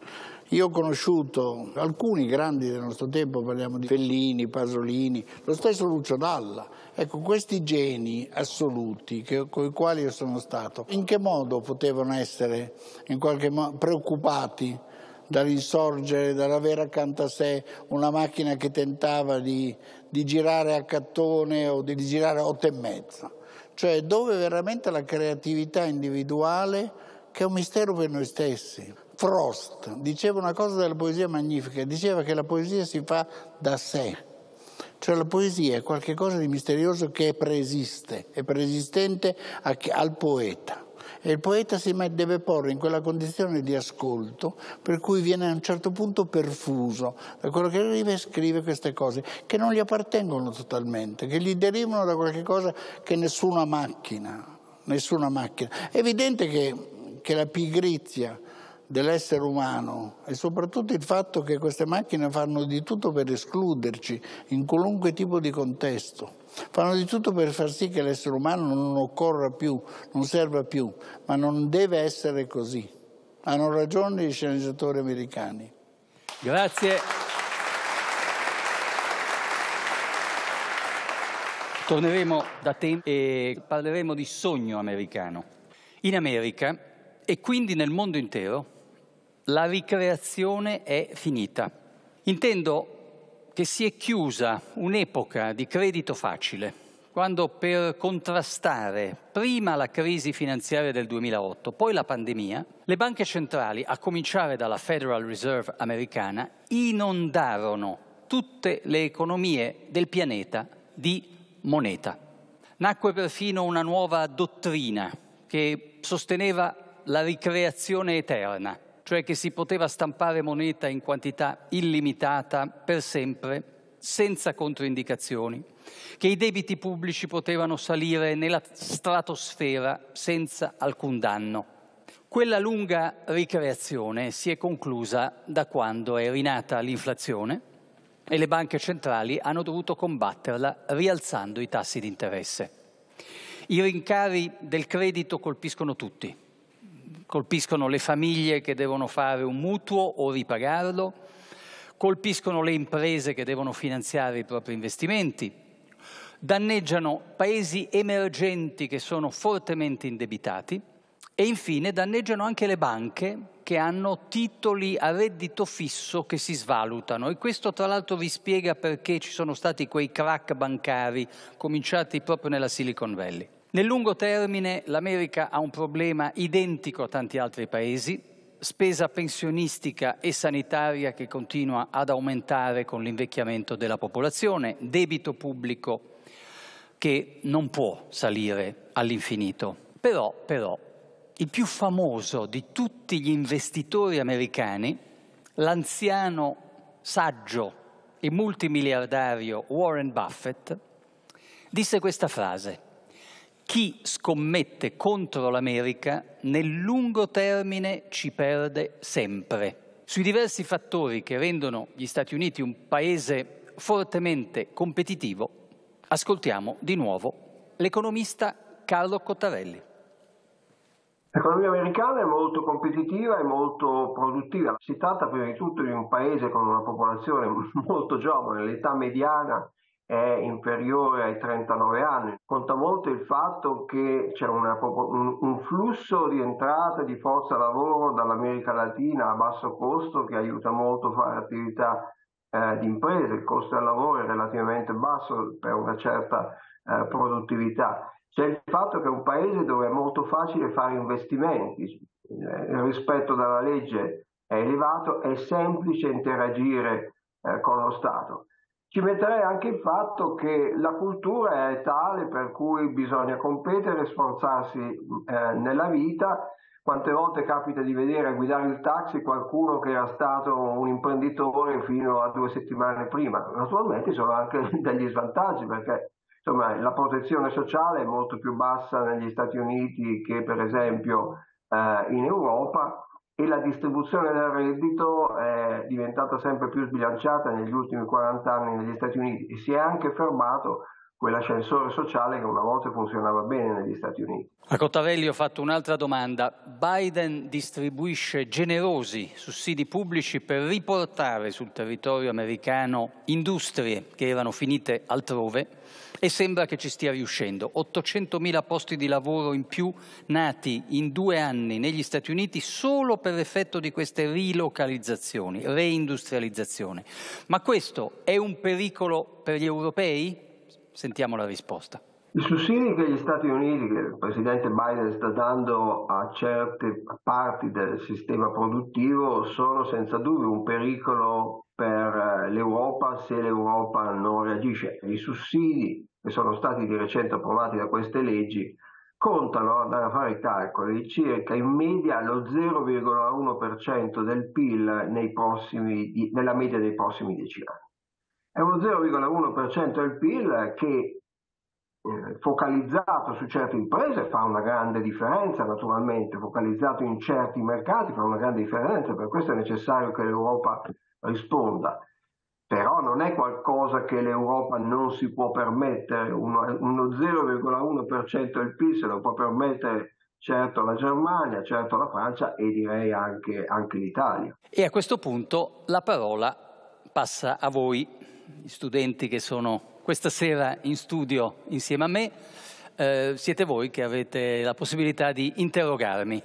Speaker 8: Io ho conosciuto alcuni grandi del nostro tempo, parliamo di Fellini, Pasolini, lo stesso Lucio Dalla. Ecco, questi geni assoluti con i quali io sono stato, in che modo potevano essere in qualche modo preoccupati dall'insorgere, dall'avere accanto a sé una macchina che tentava di di girare a cattone o di girare a otto e mezza. Cioè dove veramente la creatività individuale, che è un mistero per noi stessi. Frost diceva una cosa della poesia magnifica, diceva che la poesia si fa da sé. Cioè la poesia è qualcosa di misterioso che preesiste, è preesistente al poeta e il poeta si deve porre in quella condizione di ascolto per cui viene a un certo punto perfuso da quello che arriva e scrive queste cose che non gli appartengono totalmente, che gli derivano da qualche cosa che nessuna macchina, nessuna macchina. È evidente che, che la pigrizia dell'essere umano e soprattutto il fatto che queste macchine fanno di tutto per escluderci in qualunque tipo di contesto Fanno di tutto per far sì che l'essere umano non occorra più, non serva più, ma non deve essere così. Hanno ragione gli sceneggiatori americani.
Speaker 1: Grazie. Torneremo da te e parleremo di sogno americano. In America e quindi nel mondo intero la ricreazione è finita. Intendo che si è chiusa un'epoca di credito facile, quando per contrastare prima la crisi finanziaria del 2008, poi la pandemia, le banche centrali, a cominciare dalla Federal Reserve americana, inondarono tutte le economie del pianeta di moneta. Nacque perfino una nuova dottrina che sosteneva la ricreazione eterna, cioè che si poteva stampare moneta in quantità illimitata per sempre senza controindicazioni, che i debiti pubblici potevano salire nella stratosfera senza alcun danno. Quella lunga ricreazione si è conclusa da quando è rinata l'inflazione e le banche centrali hanno dovuto combatterla rialzando i tassi di interesse. I rincari del credito colpiscono tutti, colpiscono le famiglie che devono fare un mutuo o ripagarlo, colpiscono le imprese che devono finanziare i propri investimenti, danneggiano paesi emergenti che sono fortemente indebitati e infine danneggiano anche le banche che hanno titoli a reddito fisso che si svalutano e questo tra l'altro vi spiega perché ci sono stati quei crack bancari cominciati proprio nella Silicon Valley. Nel lungo termine l'America ha un problema identico a tanti altri paesi, spesa pensionistica e sanitaria che continua ad aumentare con l'invecchiamento della popolazione, debito pubblico che non può salire all'infinito. Però, però, il più famoso di tutti gli investitori americani, l'anziano saggio e multimiliardario Warren Buffett, disse questa frase chi scommette contro l'America nel lungo termine ci perde sempre. Sui diversi fattori che rendono gli Stati Uniti un paese fortemente competitivo, ascoltiamo di nuovo l'economista Carlo Cottarelli.
Speaker 4: L'economia americana è molto competitiva e molto produttiva. Si tratta prima di tutto di un paese con una popolazione molto giovane, l'età mediana è inferiore ai 39 anni. Conta molto il fatto che c'è una, un, flusso di entrate di forza lavoro dall'America Latina a basso costo che aiuta molto a fare attività eh, di imprese, il costo del lavoro è relativamente basso per una certa eh, produttività. C'è il fatto che è un paese dove è molto facile fare investimenti, il rispetto della legge è elevato, è semplice interagire eh, con lo Stato. Ci metterei anche il fatto che la cultura è tale per cui bisogna competere, sforzarsi eh, nella vita. Quante volte capita di vedere guidare il taxi qualcuno che era stato un imprenditore fino a due settimane prima? Naturalmente ci sono anche degli svantaggi perché insomma, la protezione sociale è molto più bassa negli Stati Uniti che per esempio eh, in Europa e la distribuzione del reddito è diventata sempre più sbilanciata negli ultimi 40 anni negli Stati Uniti e si è anche fermato quell'ascensore sociale che una volta funzionava bene negli Stati Uniti.
Speaker 1: A Cottavelli ho fatto un'altra domanda. Biden distribuisce generosi sussidi pubblici per riportare sul territorio americano industrie che erano finite altrove e sembra che ci stia riuscendo. 800.000 posti di lavoro in più nati in due anni negli Stati Uniti solo per effetto di queste rilocalizzazioni, reindustrializzazione. Ma questo è un pericolo per gli europei? Sentiamo la risposta.
Speaker 4: I sussidi che gli Stati Uniti, che il presidente Biden sta dando a certe parti del sistema produttivo sono senza dubbio un pericolo per eh, l'Europa se l'Europa non reagisce. I sussidi che sono stati di recente approvati da queste leggi, contano, andare a fare i calcoli, circa in media lo 0,1% del PIL prossimi, nella media dei prossimi dieci anni. È uno 0,1% del PIL che eh, focalizzato su certe imprese fa una grande differenza naturalmente, focalizzato in certi mercati fa una grande differenza, per questo è necessario che l'Europa risponda però non è qualcosa che l'Europa non si può permettere, uno, uno 0,1% del PIL se lo può permettere certo la Germania, certo la Francia e direi anche, anche l'Italia. E a questo
Speaker 1: punto la parola passa a voi, gli studenti che sono questa sera in studio insieme a me, eh, siete voi che avete la possibilità di interrogarmi.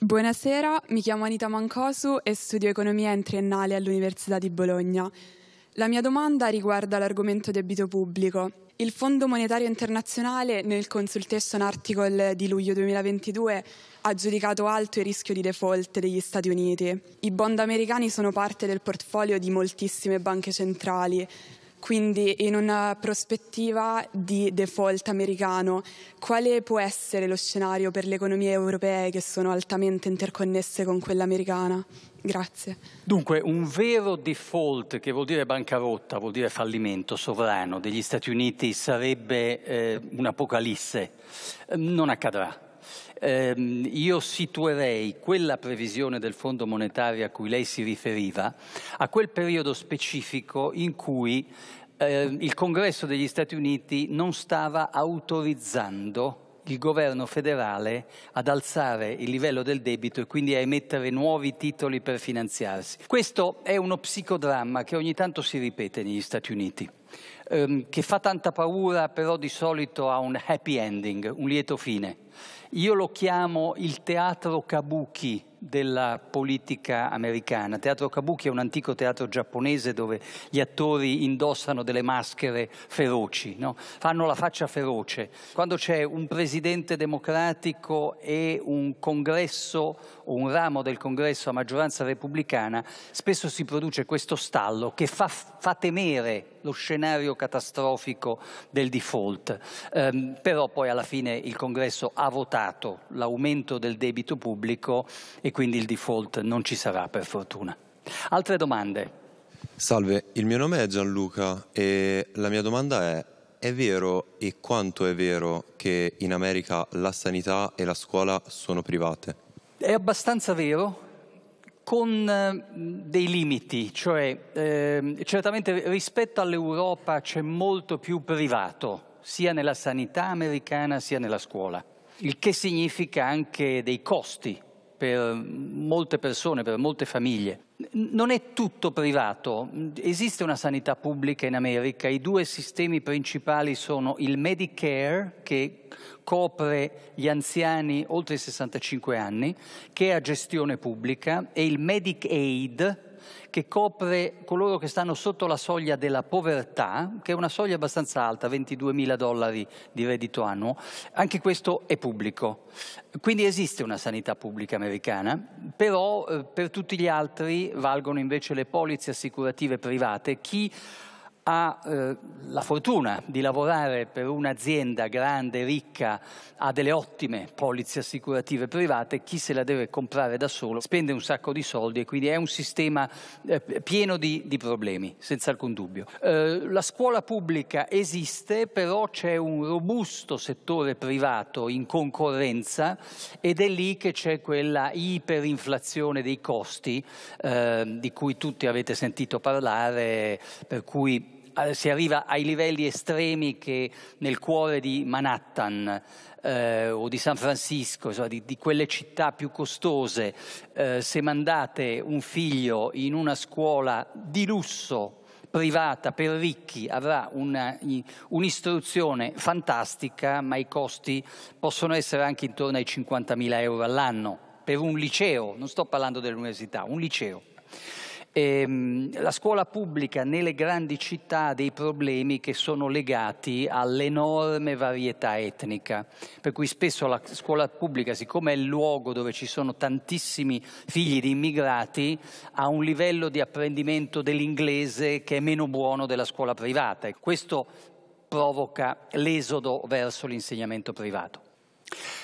Speaker 10: Buonasera, mi chiamo Anita Mancosu e studio economia in triennale all'Università di Bologna. La mia domanda riguarda l'argomento debito pubblico. Il Fondo Monetario Internazionale nel consultation article di luglio 2022 ha giudicato alto il rischio di default degli Stati Uniti. I bond americani sono parte del portfolio di moltissime banche centrali quindi in una prospettiva di default americano, quale può essere lo scenario per le economie europee che sono altamente interconnesse con quella americana? Grazie.
Speaker 1: Dunque, un vero default, che vuol dire bancarotta, vuol dire fallimento sovrano degli Stati Uniti, sarebbe eh, un'apocalisse. Non accadrà ehm, io situerei quella previsione del Fondo Monetario a cui lei si riferiva a quel periodo specifico in cui eh, il Congresso degli Stati Uniti non stava autorizzando il governo federale ad alzare il livello del debito e quindi a emettere nuovi titoli per finanziarsi. Questo è uno psicodramma che ogni tanto si ripete negli Stati Uniti ehm, che fa tanta paura però di solito ha un happy ending, un lieto fine. Io lo chiamo il teatro kabuki, della politica americana. Teatro Kabuki è un antico teatro giapponese dove gli attori indossano delle maschere feroci, no? fanno la faccia feroce. Quando c'è un presidente democratico e un congresso o un ramo del congresso a maggioranza repubblicana, spesso si produce questo stallo che fa, fa temere lo scenario catastrofico del default. Um, però poi alla fine il congresso ha votato l'aumento del debito pubblico e quindi il default non ci sarà per fortuna. Altre domande?
Speaker 13: Salve, il mio nome è Gianluca e la mia domanda è è vero e quanto è vero che in America la sanità e la scuola sono private?
Speaker 1: È abbastanza vero con eh, dei limiti, cioè eh, certamente rispetto all'Europa c'è molto più privato, sia nella sanità americana sia nella scuola, il che significa anche dei costi per molte persone, per molte famiglie. Non è tutto privato, esiste una sanità pubblica in America, i due sistemi principali sono il Medicare che copre gli anziani oltre i 65 anni, che è a gestione pubblica, e il Medicaid che copre coloro che stanno sotto la soglia della povertà, che è una soglia abbastanza alta, 22 mila dollari di reddito annuo, anche questo è pubblico. Quindi esiste una sanità pubblica americana, però eh, per tutti gli altri valgono invece le polizze assicurative private. Chi ha eh, la fortuna di lavorare per un'azienda grande, ricca, ha delle ottime polizze assicurative private, chi se la deve comprare da solo spende un sacco di soldi e quindi è un sistema eh, pieno di, di, problemi, senza alcun dubbio. Eh, la scuola pubblica esiste, però c'è un robusto settore privato in concorrenza ed è lì che c'è quella iperinflazione dei costi eh, di cui tutti avete sentito parlare, per cui eh, si arriva ai livelli estremi che nel cuore di Manhattan eh, o di San Francisco, insomma, di, di, quelle città più costose, eh, se mandate un figlio in una scuola di lusso, privata per ricchi avrà una, un'istruzione fantastica, ma i costi possono essere anche intorno ai 50.000 euro all'anno per un liceo, non sto parlando dell'università, un liceo ehm, la scuola pubblica nelle grandi città ha dei problemi che sono legati all'enorme varietà etnica, per cui spesso la scuola pubblica, siccome è il luogo dove ci sono tantissimi figli di immigrati, ha un livello di apprendimento dell'inglese che è meno buono della scuola privata e questo provoca l'esodo verso l'insegnamento privato.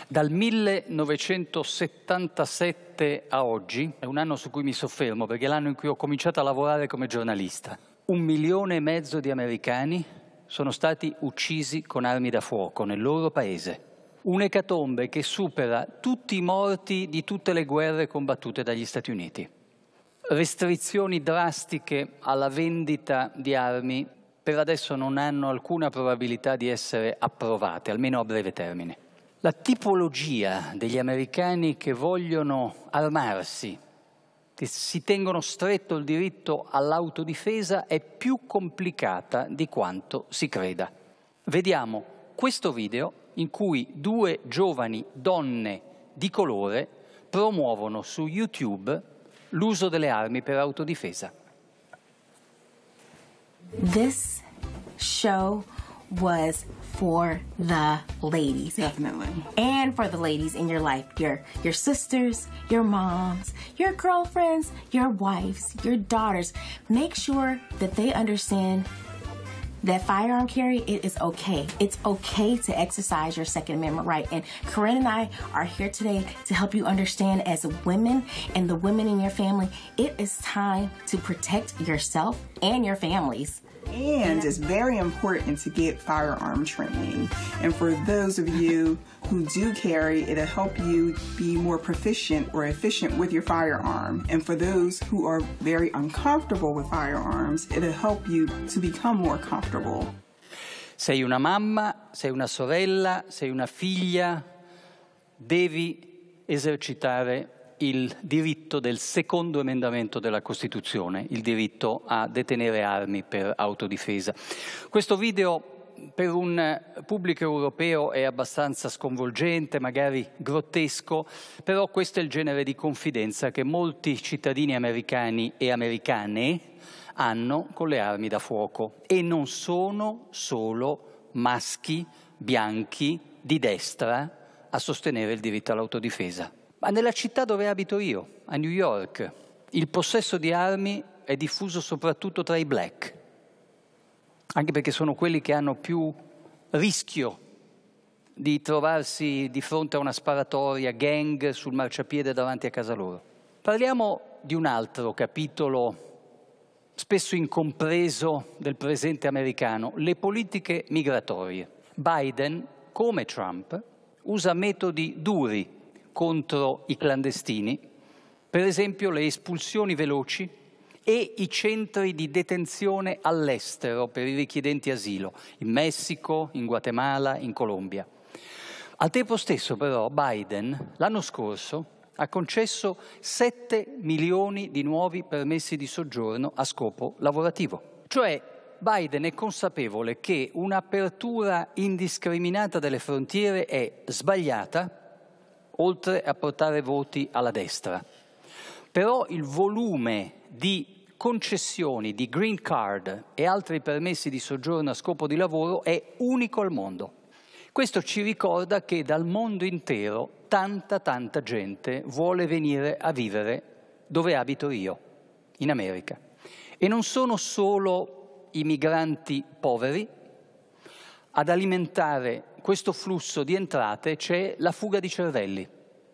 Speaker 1: Dal 1977 a oggi, è un anno su cui mi soffermo perché è l'anno in cui ho cominciato a lavorare come giornalista, un milione e mezzo di americani sono stati uccisi con armi da fuoco nel loro paese. Un'ecatombe che supera tutti i morti di tutte le guerre combattute dagli Stati Uniti. Restrizioni drastiche alla vendita di armi per adesso non hanno alcuna probabilità di essere approvate, almeno a breve termine la tipologia degli americani che vogliono armarsi, che si tengono stretto il diritto all'autodifesa, è più complicata di quanto si creda. Vediamo questo video in cui due giovani donne di colore promuovono su YouTube l'uso delle armi per autodifesa.
Speaker 8: This show was for the ladies. Definitely.
Speaker 2: And for the ladies in your life, your your sisters,
Speaker 8: your moms,
Speaker 2: your
Speaker 12: girlfriends, your wives, your daughters. Make sure that they understand that firearm carry, it is okay. It's okay to exercise your Second Amendment right. And Corinne and I are here today to help you understand as women and the women in your family, it is time to protect yourself and your families.
Speaker 10: And it's very important to get firearm training. And for those of you who do carry, it'll help you be more proficient or efficient with your firearm. And for those who are very uncomfortable with firearms, it'll help you to become more comfortable.
Speaker 1: Sei una mamma, sei una sorella, sei una figlia, devi esercitare il diritto del secondo emendamento della Costituzione, il diritto a detenere armi per autodifesa. Questo video per un pubblico europeo è abbastanza sconvolgente, magari grottesco, però questo è il genere di confidenza che molti cittadini americani e americane hanno con le armi da fuoco e non sono solo maschi bianchi di destra a sostenere il diritto all'autodifesa. Ma nella città dove abito io, a New York, il possesso di armi è diffuso soprattutto tra i black, anche perché sono quelli che hanno più rischio di trovarsi di fronte a una sparatoria gang sul marciapiede davanti a casa loro. Parliamo di un altro capitolo spesso incompreso del presente americano, le politiche migratorie. Biden, come Trump, usa metodi duri contro i clandestini, per esempio le espulsioni veloci e i centri di detenzione all'estero per i richiedenti asilo, in Messico, in Guatemala, in Colombia. Al tempo stesso però Biden l'anno scorso ha concesso 7 milioni di nuovi permessi di soggiorno a scopo lavorativo. Cioè Biden è consapevole che un'apertura indiscriminata delle frontiere è sbagliata oltre a portare voti alla destra. Però il volume di concessioni di green card e altri permessi di soggiorno a scopo di lavoro è unico al mondo. Questo ci ricorda che dal mondo intero tanta tanta gente vuole venire a vivere dove abito io, in America. E non sono solo i migranti poveri ad alimentare questo flusso di entrate c'è la fuga di cervelli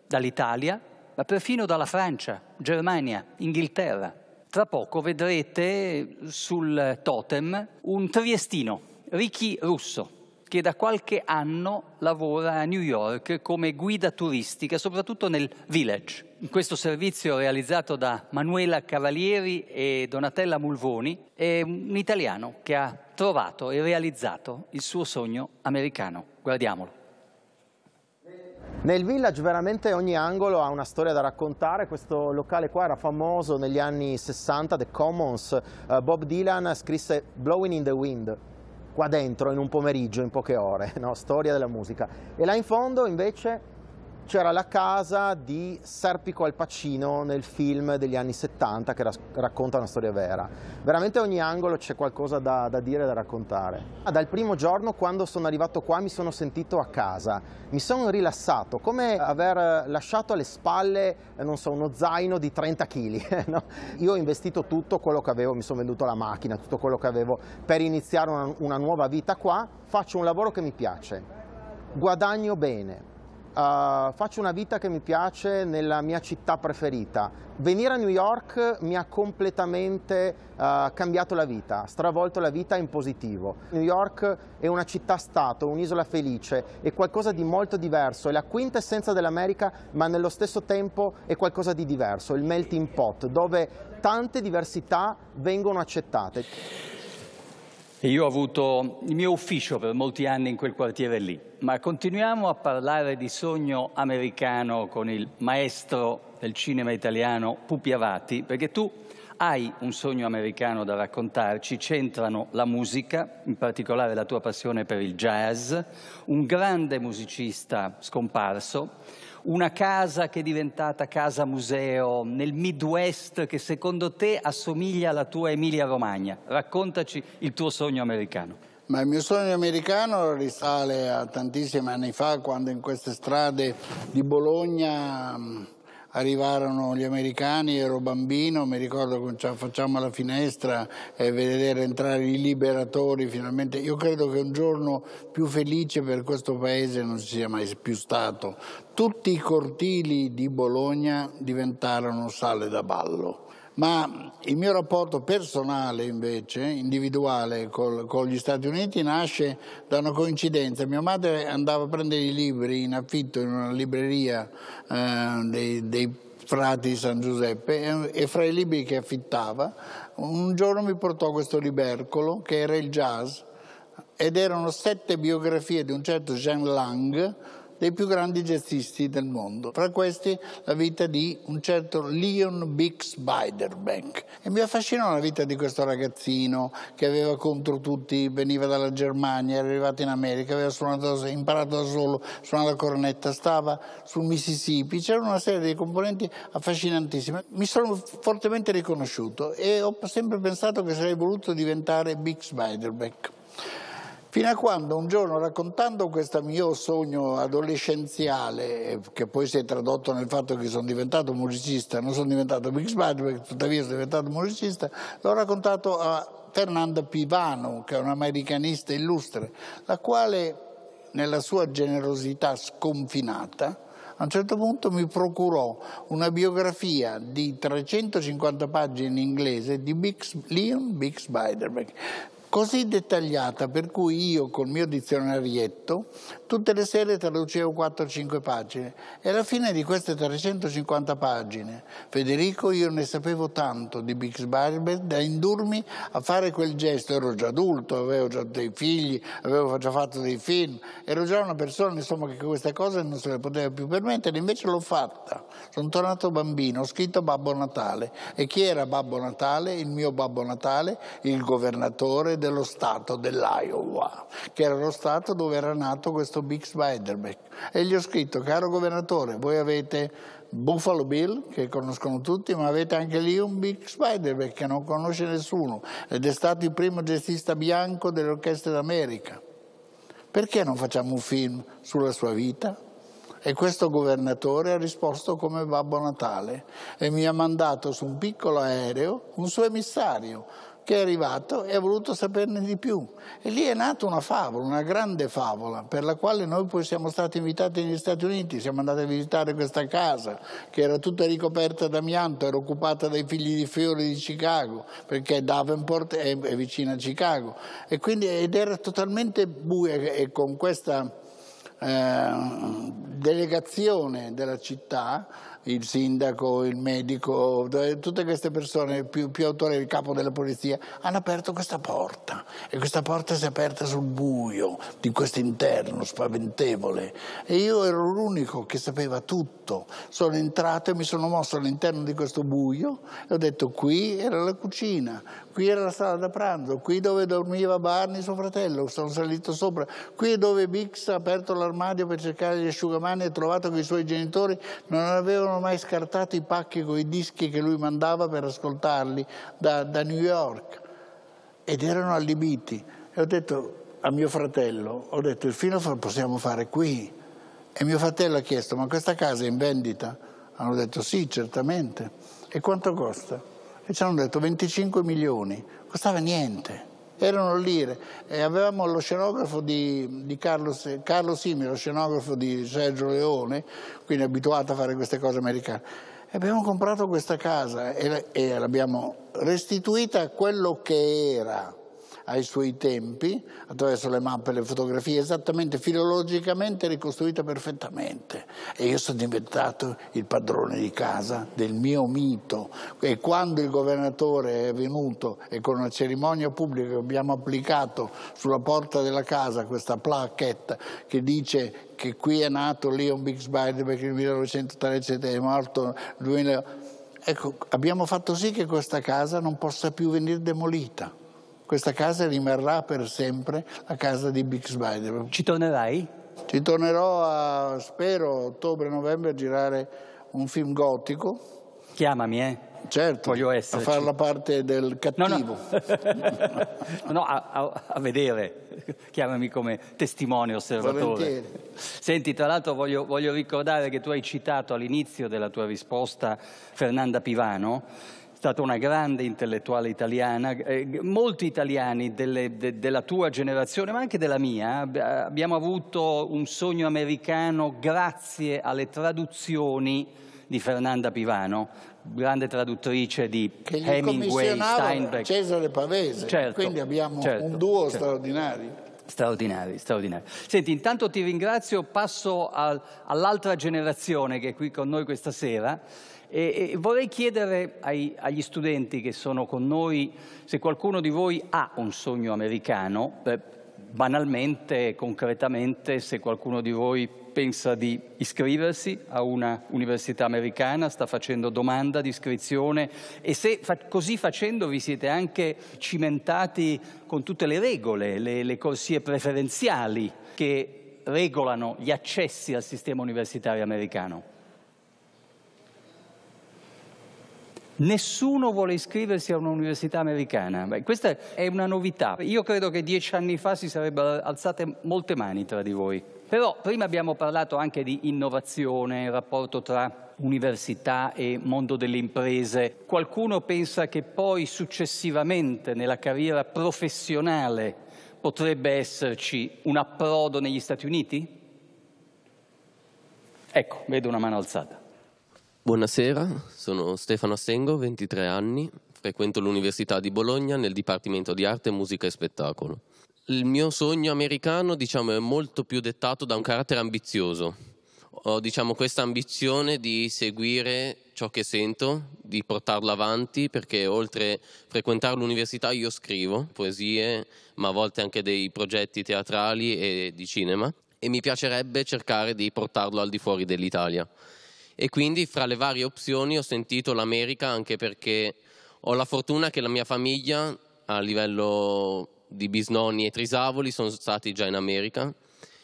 Speaker 1: dall'Italia, ma perfino dalla Francia, Germania, Inghilterra. Tra poco vedrete sul totem un triestino, Ricky Russo, che da qualche anno lavora a New York come guida turistica, soprattutto nel Village. In questo servizio realizzato da Manuela Cavalieri e Donatella Mulvoni è un italiano che ha trovato e realizzato il suo sogno americano. Guardiamolo.
Speaker 14: Nel village veramente ogni angolo ha una storia da raccontare, questo locale qua era famoso negli anni 60, The Commons, eh, Bob Dylan scrisse Blowing in the Wind, qua dentro in un pomeriggio, in poche ore, no? storia della musica. E là in fondo invece c'era la casa di Serpico Al Pacino nel film degli anni 70 che racconta una storia vera. Veramente a ogni angolo c'è qualcosa da, da dire e da raccontare. Ah, dal primo giorno quando sono arrivato qua mi sono sentito a casa, mi sono rilassato, come aver lasciato alle spalle, eh, non so, uno zaino di 30 kg. No? Io ho investito tutto quello che avevo, mi sono venduto la macchina, tutto quello che avevo per iniziare una, una nuova vita qua, faccio un lavoro che mi piace, guadagno bene, Uh, faccio una vita che mi piace nella mia città preferita. Venire a New York mi ha completamente uh, cambiato la vita, stravolto la vita in positivo. New York è una città-stato, un'isola felice, è qualcosa di molto diverso, è la quintessenza dell'America, ma nello stesso tempo è qualcosa di diverso, il melting pot, dove tante diversità vengono accettate.
Speaker 1: Io ho avuto il mio ufficio per molti anni in quel quartiere lì, ma continuiamo a parlare di sogno americano con il maestro del cinema italiano Pupi Avati, perché tu hai un sogno americano da raccontarci, c'entrano la musica, in particolare la tua passione per il jazz, un grande musicista scomparso, una casa che è diventata casa museo nel Midwest che secondo te assomiglia alla tua Emilia Romagna. Raccontaci il tuo sogno americano.
Speaker 8: Ma il mio sogno americano risale a tantissimi anni fa, quando in queste strade di Bologna arrivarono gli americani, ero bambino, mi ricordo che facciamo la finestra e vedere entrare i liberatori finalmente. Io credo che un giorno più felice per questo paese non ci sia mai più stato. Tutti i cortili di Bologna diventarono sale da ballo ma il mio rapporto personale invece, individuale col, con gli Stati Uniti nasce da una coincidenza. Mia madre andava a prendere i libri in affitto in una libreria eh, dei, dei frati di San Giuseppe e, fra i libri che affittava un giorno mi portò questo libercolo che era il jazz ed erano sette biografie di un certo Jean Lang dei più grandi jazzisti del mondo, fra questi la vita di un certo Leon Bix Beiderbecke. E mi affascinò la vita di questo ragazzino che aveva contro tutti, veniva dalla Germania, era arrivato in America, aveva suonato, imparato da solo, suonava la cornetta, stava sul Mississippi, c'era una serie di componenti affascinantissime. Mi sono fortemente riconosciuto e ho sempre pensato che sarei voluto diventare Bix Beiderbecke. Fino a quando un giorno raccontando questo mio sogno adolescenziale, che poi si è tradotto nel fatto che sono diventato musicista, non sono diventato Big Spider perché tuttavia sono diventato musicista, l'ho raccontato a Fernanda Pivano, che è un americanista illustre, la quale nella sua generosità sconfinata, a un certo punto mi procurò una biografia di 350 pagine in inglese di Big, Leon Big Spiderbeck, così dettagliata per cui io col mio dizionarietto Tutte le sere traducevo 4-5 pagine e alla fine di queste 350 pagine, Federico, io ne sapevo tanto di Bix Barber da indurmi a fare quel gesto. Ero già adulto, avevo già dei figli, avevo già fatto dei film, ero già una persona insomma, che queste cose non se le poteva più permettere, invece l'ho fatta. Sono tornato bambino, ho scritto Babbo Natale. E chi era Babbo Natale? Il mio Babbo Natale, il governatore dello Stato dell'Iowa, che era lo Stato dove era nato questo chiamato Bix Weiderbeck e gli ho scritto, caro governatore, voi avete Buffalo Bill, che conoscono tutti, ma avete anche lì un Big Spiderbeck che non conosce nessuno ed è stato il primo gestista bianco delle orchestre d'America. Perché non facciamo un film sulla sua vita? E questo governatore ha risposto come Babbo Natale e mi ha mandato su un piccolo aereo un suo emissario, che è arrivato e ha voluto saperne di più. E lì è nata una favola, una grande favola, per la quale noi poi siamo stati invitati negli Stati Uniti, siamo andati a visitare questa casa che era tutta ricoperta d'amianto, era occupata dai figli di Fiori di Chicago, perché Davenport è, è vicina a Chicago. E quindi, ed era totalmente buia e con questa eh, delegazione della città il sindaco, il medico, tutte queste persone più, più autorevoli, il capo della polizia, hanno aperto questa porta e questa porta si è aperta sul buio di questo interno spaventevole e io ero l'unico che sapeva tutto, sono entrato e mi sono mosso all'interno di questo buio e ho detto qui era la cucina, qui era la sala da pranzo, qui dove dormiva Barney suo fratello, sono salito sopra, qui è dove Bix ha aperto l'armadio per cercare gli asciugamani e ha trovato che i suoi genitori non avevano mai scartato i pacchi con i dischi che lui mandava per ascoltarli da, da New York ed erano allibiti. E ho detto a mio fratello, ho detto il film lo possiamo fare qui. E mio fratello ha chiesto, ma questa casa è in vendita? Hanno detto sì, certamente. E quanto costa? e ci hanno detto 25 milioni, costava niente, erano lire. Eh, e avevamo lo scenografo di, di Carlo, Carlo Simi, lo scenografo di Sergio Leone, quindi abituato a fare queste cose americane. E abbiamo comprato questa casa e, e l'abbiamo restituita a quello che era ai suoi tempi, attraverso le mappe e le fotografie, esattamente filologicamente ricostruita perfettamente. E io sono diventato il padrone di casa del mio mito. E quando il governatore è venuto e con una cerimonia pubblica abbiamo applicato sulla porta della casa questa plaquette che dice che qui è nato Leon Bixby perché nel 1937 è morto Ecco, abbiamo fatto sì che questa casa non possa più venire demolita questa casa rimarrà per sempre la casa di Big Spider. Ci tornerai? Ci tornerò a, spero, ottobre-novembre a girare un film gotico. Chiamami, eh. Certo, Voglio esserci. a far la parte del cattivo. No, no. no a, a,
Speaker 1: a, vedere, chiamami come testimone osservatore. Volentieri. Senti, tra l'altro voglio, voglio ricordare che tu hai citato all'inizio della tua risposta Fernanda Pivano, stata una grande intellettuale italiana, eh, molti italiani delle, de, della tua generazione, ma anche della mia, abbiamo avuto un sogno americano grazie alle traduzioni di Fernanda Pivano, grande traduttrice di che Hemingway, Steinbeck.
Speaker 8: Cesare Pavese, certo, quindi abbiamo certo, un duo
Speaker 1: certo. straordinario. Straordinari, straordinari. Senti, intanto ti ringrazio, passo al, all'altra generazione che è qui con noi questa sera. E, e vorrei chiedere ai, agli studenti che sono con noi se qualcuno di voi ha un sogno americano, eh, banalmente, concretamente, se qualcuno di voi pensa di iscriversi a una università americana, sta facendo domanda di iscrizione e se fa così facendo vi siete anche cimentati con tutte le regole, le, le corsie preferenziali che regolano gli accessi al sistema universitario americano. nessuno vuole iscriversi a un'università americana. Beh, questa è una novità. Io credo che dieci anni fa si sarebbero alzate molte mani tra di voi. Però prima abbiamo parlato anche di innovazione, il rapporto tra università e mondo delle imprese. Qualcuno pensa che poi successivamente nella carriera professionale potrebbe esserci un approdo negli Stati Uniti?
Speaker 15: Ecco, vedo una mano alzata. Buonasera, sono Stefano Assengo, 23 anni, frequento l'Università di Bologna nel Dipartimento di Arte, Musica e Spettacolo. Il mio sogno americano, diciamo, è molto più dettato da un carattere ambizioso. Ho, diciamo, questa ambizione di seguire ciò che sento, di portarlo avanti, perché oltre a frequentare l'università io scrivo poesie, ma a volte anche dei progetti teatrali e di cinema, e mi piacerebbe cercare di portarlo al di fuori dell'Italia. E quindi fra le varie opzioni ho sentito l'America anche perché ho la fortuna che la mia famiglia a livello di bisnonni e trisavoli sono stati già in America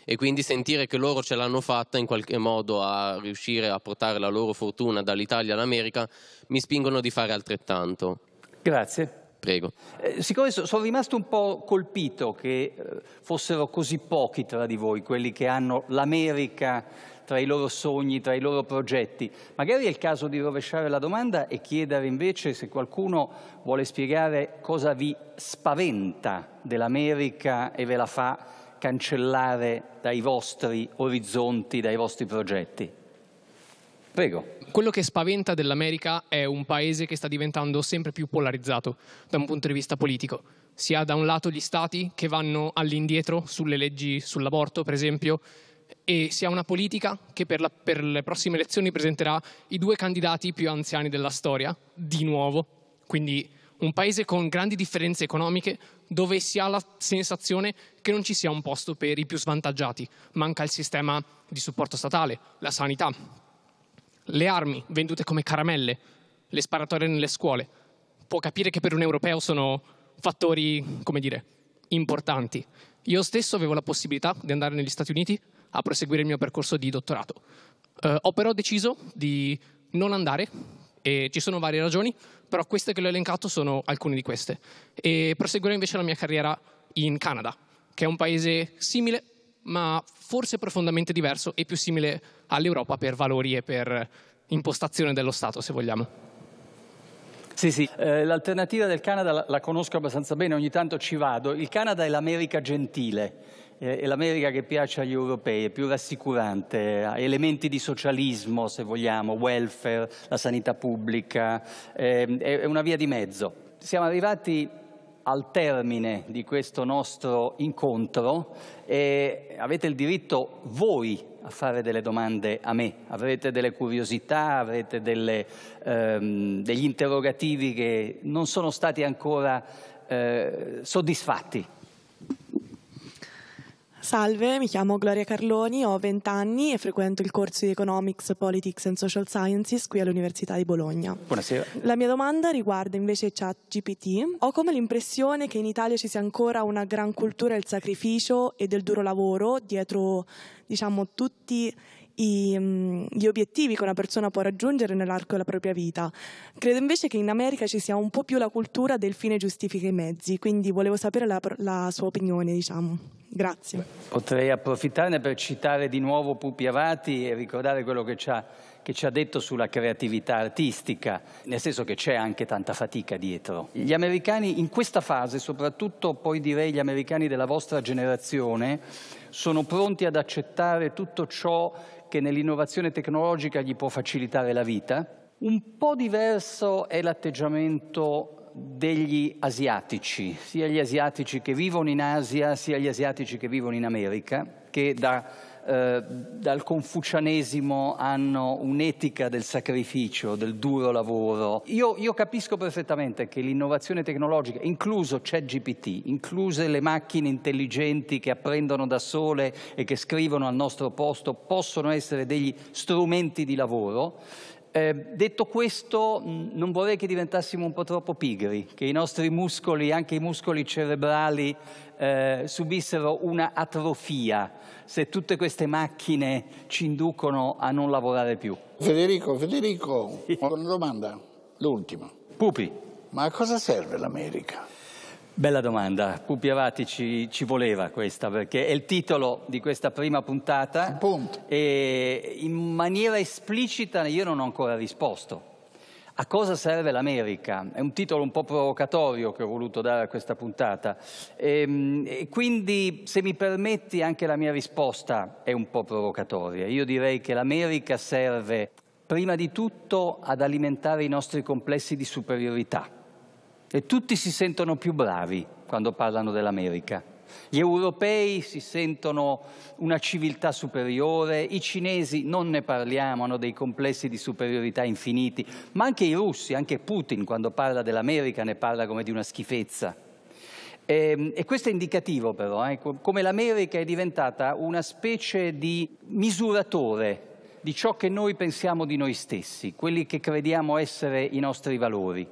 Speaker 15: e quindi sentire che loro ce l'hanno fatta in qualche modo a riuscire a portare la loro fortuna dall'Italia all'America mi spingono di fare altrettanto.
Speaker 1: Grazie. Prego. Eh, siccome sono rimasto un po' colpito che eh, fossero così pochi tra di voi quelli che hanno l'America tra i loro sogni, tra i loro progetti. Magari è il caso di rovesciare la domanda e chiedere invece se qualcuno vuole spiegare cosa vi spaventa dell'America e ve la fa cancellare dai vostri orizzonti, dai vostri progetti.
Speaker 11: Prego. Quello che spaventa dell'America è un paese che sta diventando sempre più polarizzato da un punto di vista politico. Si ha da un lato gli stati che vanno all'indietro sulle leggi sull'aborto, per esempio, e si ha una politica che per, la, per le prossime elezioni presenterà i due candidati più anziani della storia, di nuovo. Quindi un paese con grandi differenze economiche dove si ha la sensazione che non ci sia un posto per i più svantaggiati. Manca il sistema di supporto statale, la sanità, le armi vendute come caramelle, le sparatorie nelle scuole. Può capire che per un europeo sono fattori, come dire, importanti. Io stesso avevo la possibilità di andare negli Stati Uniti a proseguire il mio percorso di dottorato. Eh, ho però deciso di non andare e ci sono varie ragioni, però queste che le ho elencato sono alcune di queste. E proseguirò invece la mia carriera in Canada, che è un paese simile, ma forse profondamente diverso e più simile all'Europa per valori e per impostazione dello Stato, se vogliamo.
Speaker 1: Sì, sì, eh, l'alternativa del Canada la, la conosco abbastanza bene, ogni tanto ci vado. Il Canada è l'America gentile eh, è l'America che piace agli europei, è più rassicurante, ha elementi di socialismo se vogliamo, welfare, la sanità pubblica, ehm, è una via di mezzo. Siamo arrivati al termine di questo nostro incontro e avete il diritto voi a fare delle domande a me, avrete delle curiosità, avrete delle, ehm, degli interrogativi che non sono stati ancora eh, soddisfatti
Speaker 10: Salve, mi chiamo Gloria Carloni, ho 20 anni e frequento il corso di Economics, Politics and Social Sciences qui all'Università di Bologna. Buonasera. La mia domanda riguarda invece ChatGPT. Ho come l'impressione che in Italia ci sia ancora una gran cultura del sacrificio e del duro lavoro dietro, diciamo, tutti i, mm, gli obiettivi che una persona può raggiungere nell'arco della propria vita. Credo invece che in America ci sia un po' più la cultura del fine giustifica i mezzi, quindi volevo sapere la, la sua opinione, diciamo. Grazie.
Speaker 1: Potrei approfittarne per citare di nuovo Pupi Avati e ricordare quello che ci ha che ci ha detto sulla creatività artistica, nel senso che c'è anche tanta fatica dietro. Gli americani in questa fase, soprattutto poi direi gli americani della vostra generazione, sono pronti ad accettare tutto ciò che nell'innovazione tecnologica gli può facilitare la vita. Un po' diverso è l'atteggiamento degli asiatici, sia gli asiatici che vivono in Asia, sia gli asiatici che vivono in America, che da eh, dal confucianesimo hanno un'etica del sacrificio, del duro lavoro. Io, io capisco perfettamente che l'innovazione tecnologica, incluso ChatGPT, incluse le macchine intelligenti che apprendono da sole e che scrivono al nostro posto, possono essere degli strumenti di lavoro eh, detto questo, non vorrei che diventassimo un po' troppo pigri, che i nostri muscoli, anche i muscoli cerebrali, eh, subissero una atrofia se tutte queste macchine ci inducono a non
Speaker 8: lavorare più. Federico, Federico, sì. una domanda, l'ultima. Pupi. Ma a cosa serve l'America?
Speaker 1: Bella domanda, Pupi Avati ci, ci, voleva questa perché è il titolo di questa prima puntata Punto. e in maniera esplicita io non ho ancora risposto. A cosa serve l'America? È un titolo un po' provocatorio che ho voluto dare a questa puntata e, ehm, e quindi se mi permetti anche la mia risposta è un po' provocatoria. Io direi che l'America serve prima di tutto ad alimentare i nostri complessi di superiorità e tutti si sentono più bravi quando parlano dell'America. Gli europei si sentono una civiltà superiore, i cinesi non ne parliamo, hanno dei complessi di superiorità infiniti, ma anche i russi, anche Putin quando parla dell'America ne parla come di una schifezza. E, ehm, e questo è indicativo però, eh, come l'America è diventata una specie di misuratore di ciò che noi pensiamo di noi stessi, quelli che crediamo essere i nostri valori.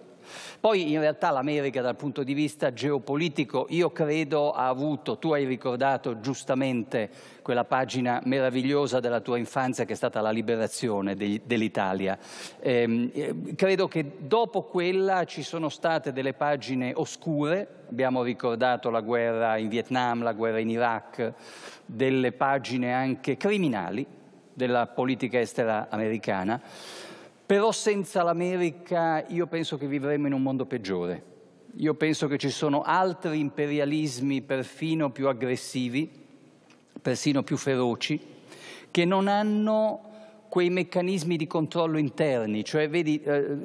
Speaker 1: Poi in realtà l'America dal punto di vista geopolitico io credo ha avuto, tu hai ricordato giustamente quella pagina meravigliosa della tua infanzia che è stata la liberazione dell'Italia, ehm, eh, credo che dopo quella ci sono state delle pagine oscure, abbiamo ricordato la guerra in Vietnam, la guerra in Iraq, delle pagine anche criminali della politica estera americana. Però senza l'America io penso che vivremmo in un mondo peggiore. Io penso che ci sono altri imperialismi perfino più aggressivi, persino più feroci, che non hanno quei meccanismi di controllo interni, cioè vedi, eh,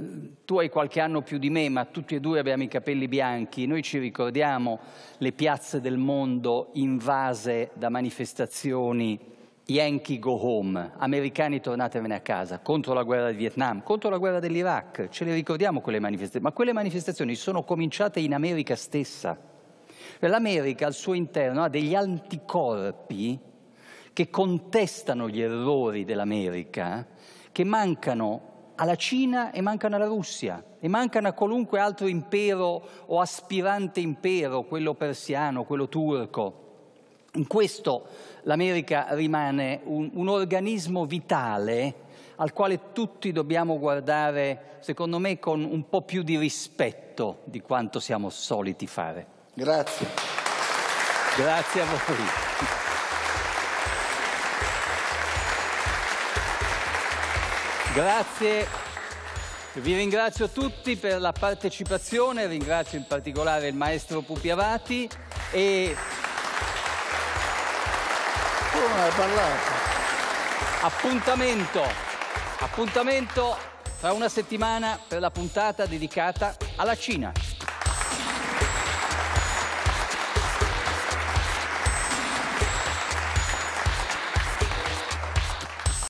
Speaker 1: tu hai qualche anno più di me, ma tutti e due abbiamo i capelli bianchi, noi ci ricordiamo le piazze del mondo invase da manifestazioni Yankee go home, americani tornatevene a casa, contro la guerra del Vietnam, contro la guerra dell'Iraq, ce le ricordiamo quelle manifestazioni, ma quelle manifestazioni sono cominciate in America stessa. L'America al suo interno ha degli anticorpi che contestano gli errori dell'America, che mancano alla Cina e mancano alla Russia e mancano a qualunque altro impero o aspirante impero, quello persiano, quello turco. In questo l'America rimane un, un, organismo vitale al quale tutti dobbiamo guardare, secondo me, con un po' più di rispetto di quanto siamo soliti fare. Grazie. Grazie a voi. Grazie, vi ringrazio tutti per la partecipazione, ringrazio in particolare il maestro Pupiavati e qualcuno ha parlato. Appuntamento, appuntamento fra una settimana per la puntata dedicata alla Cina.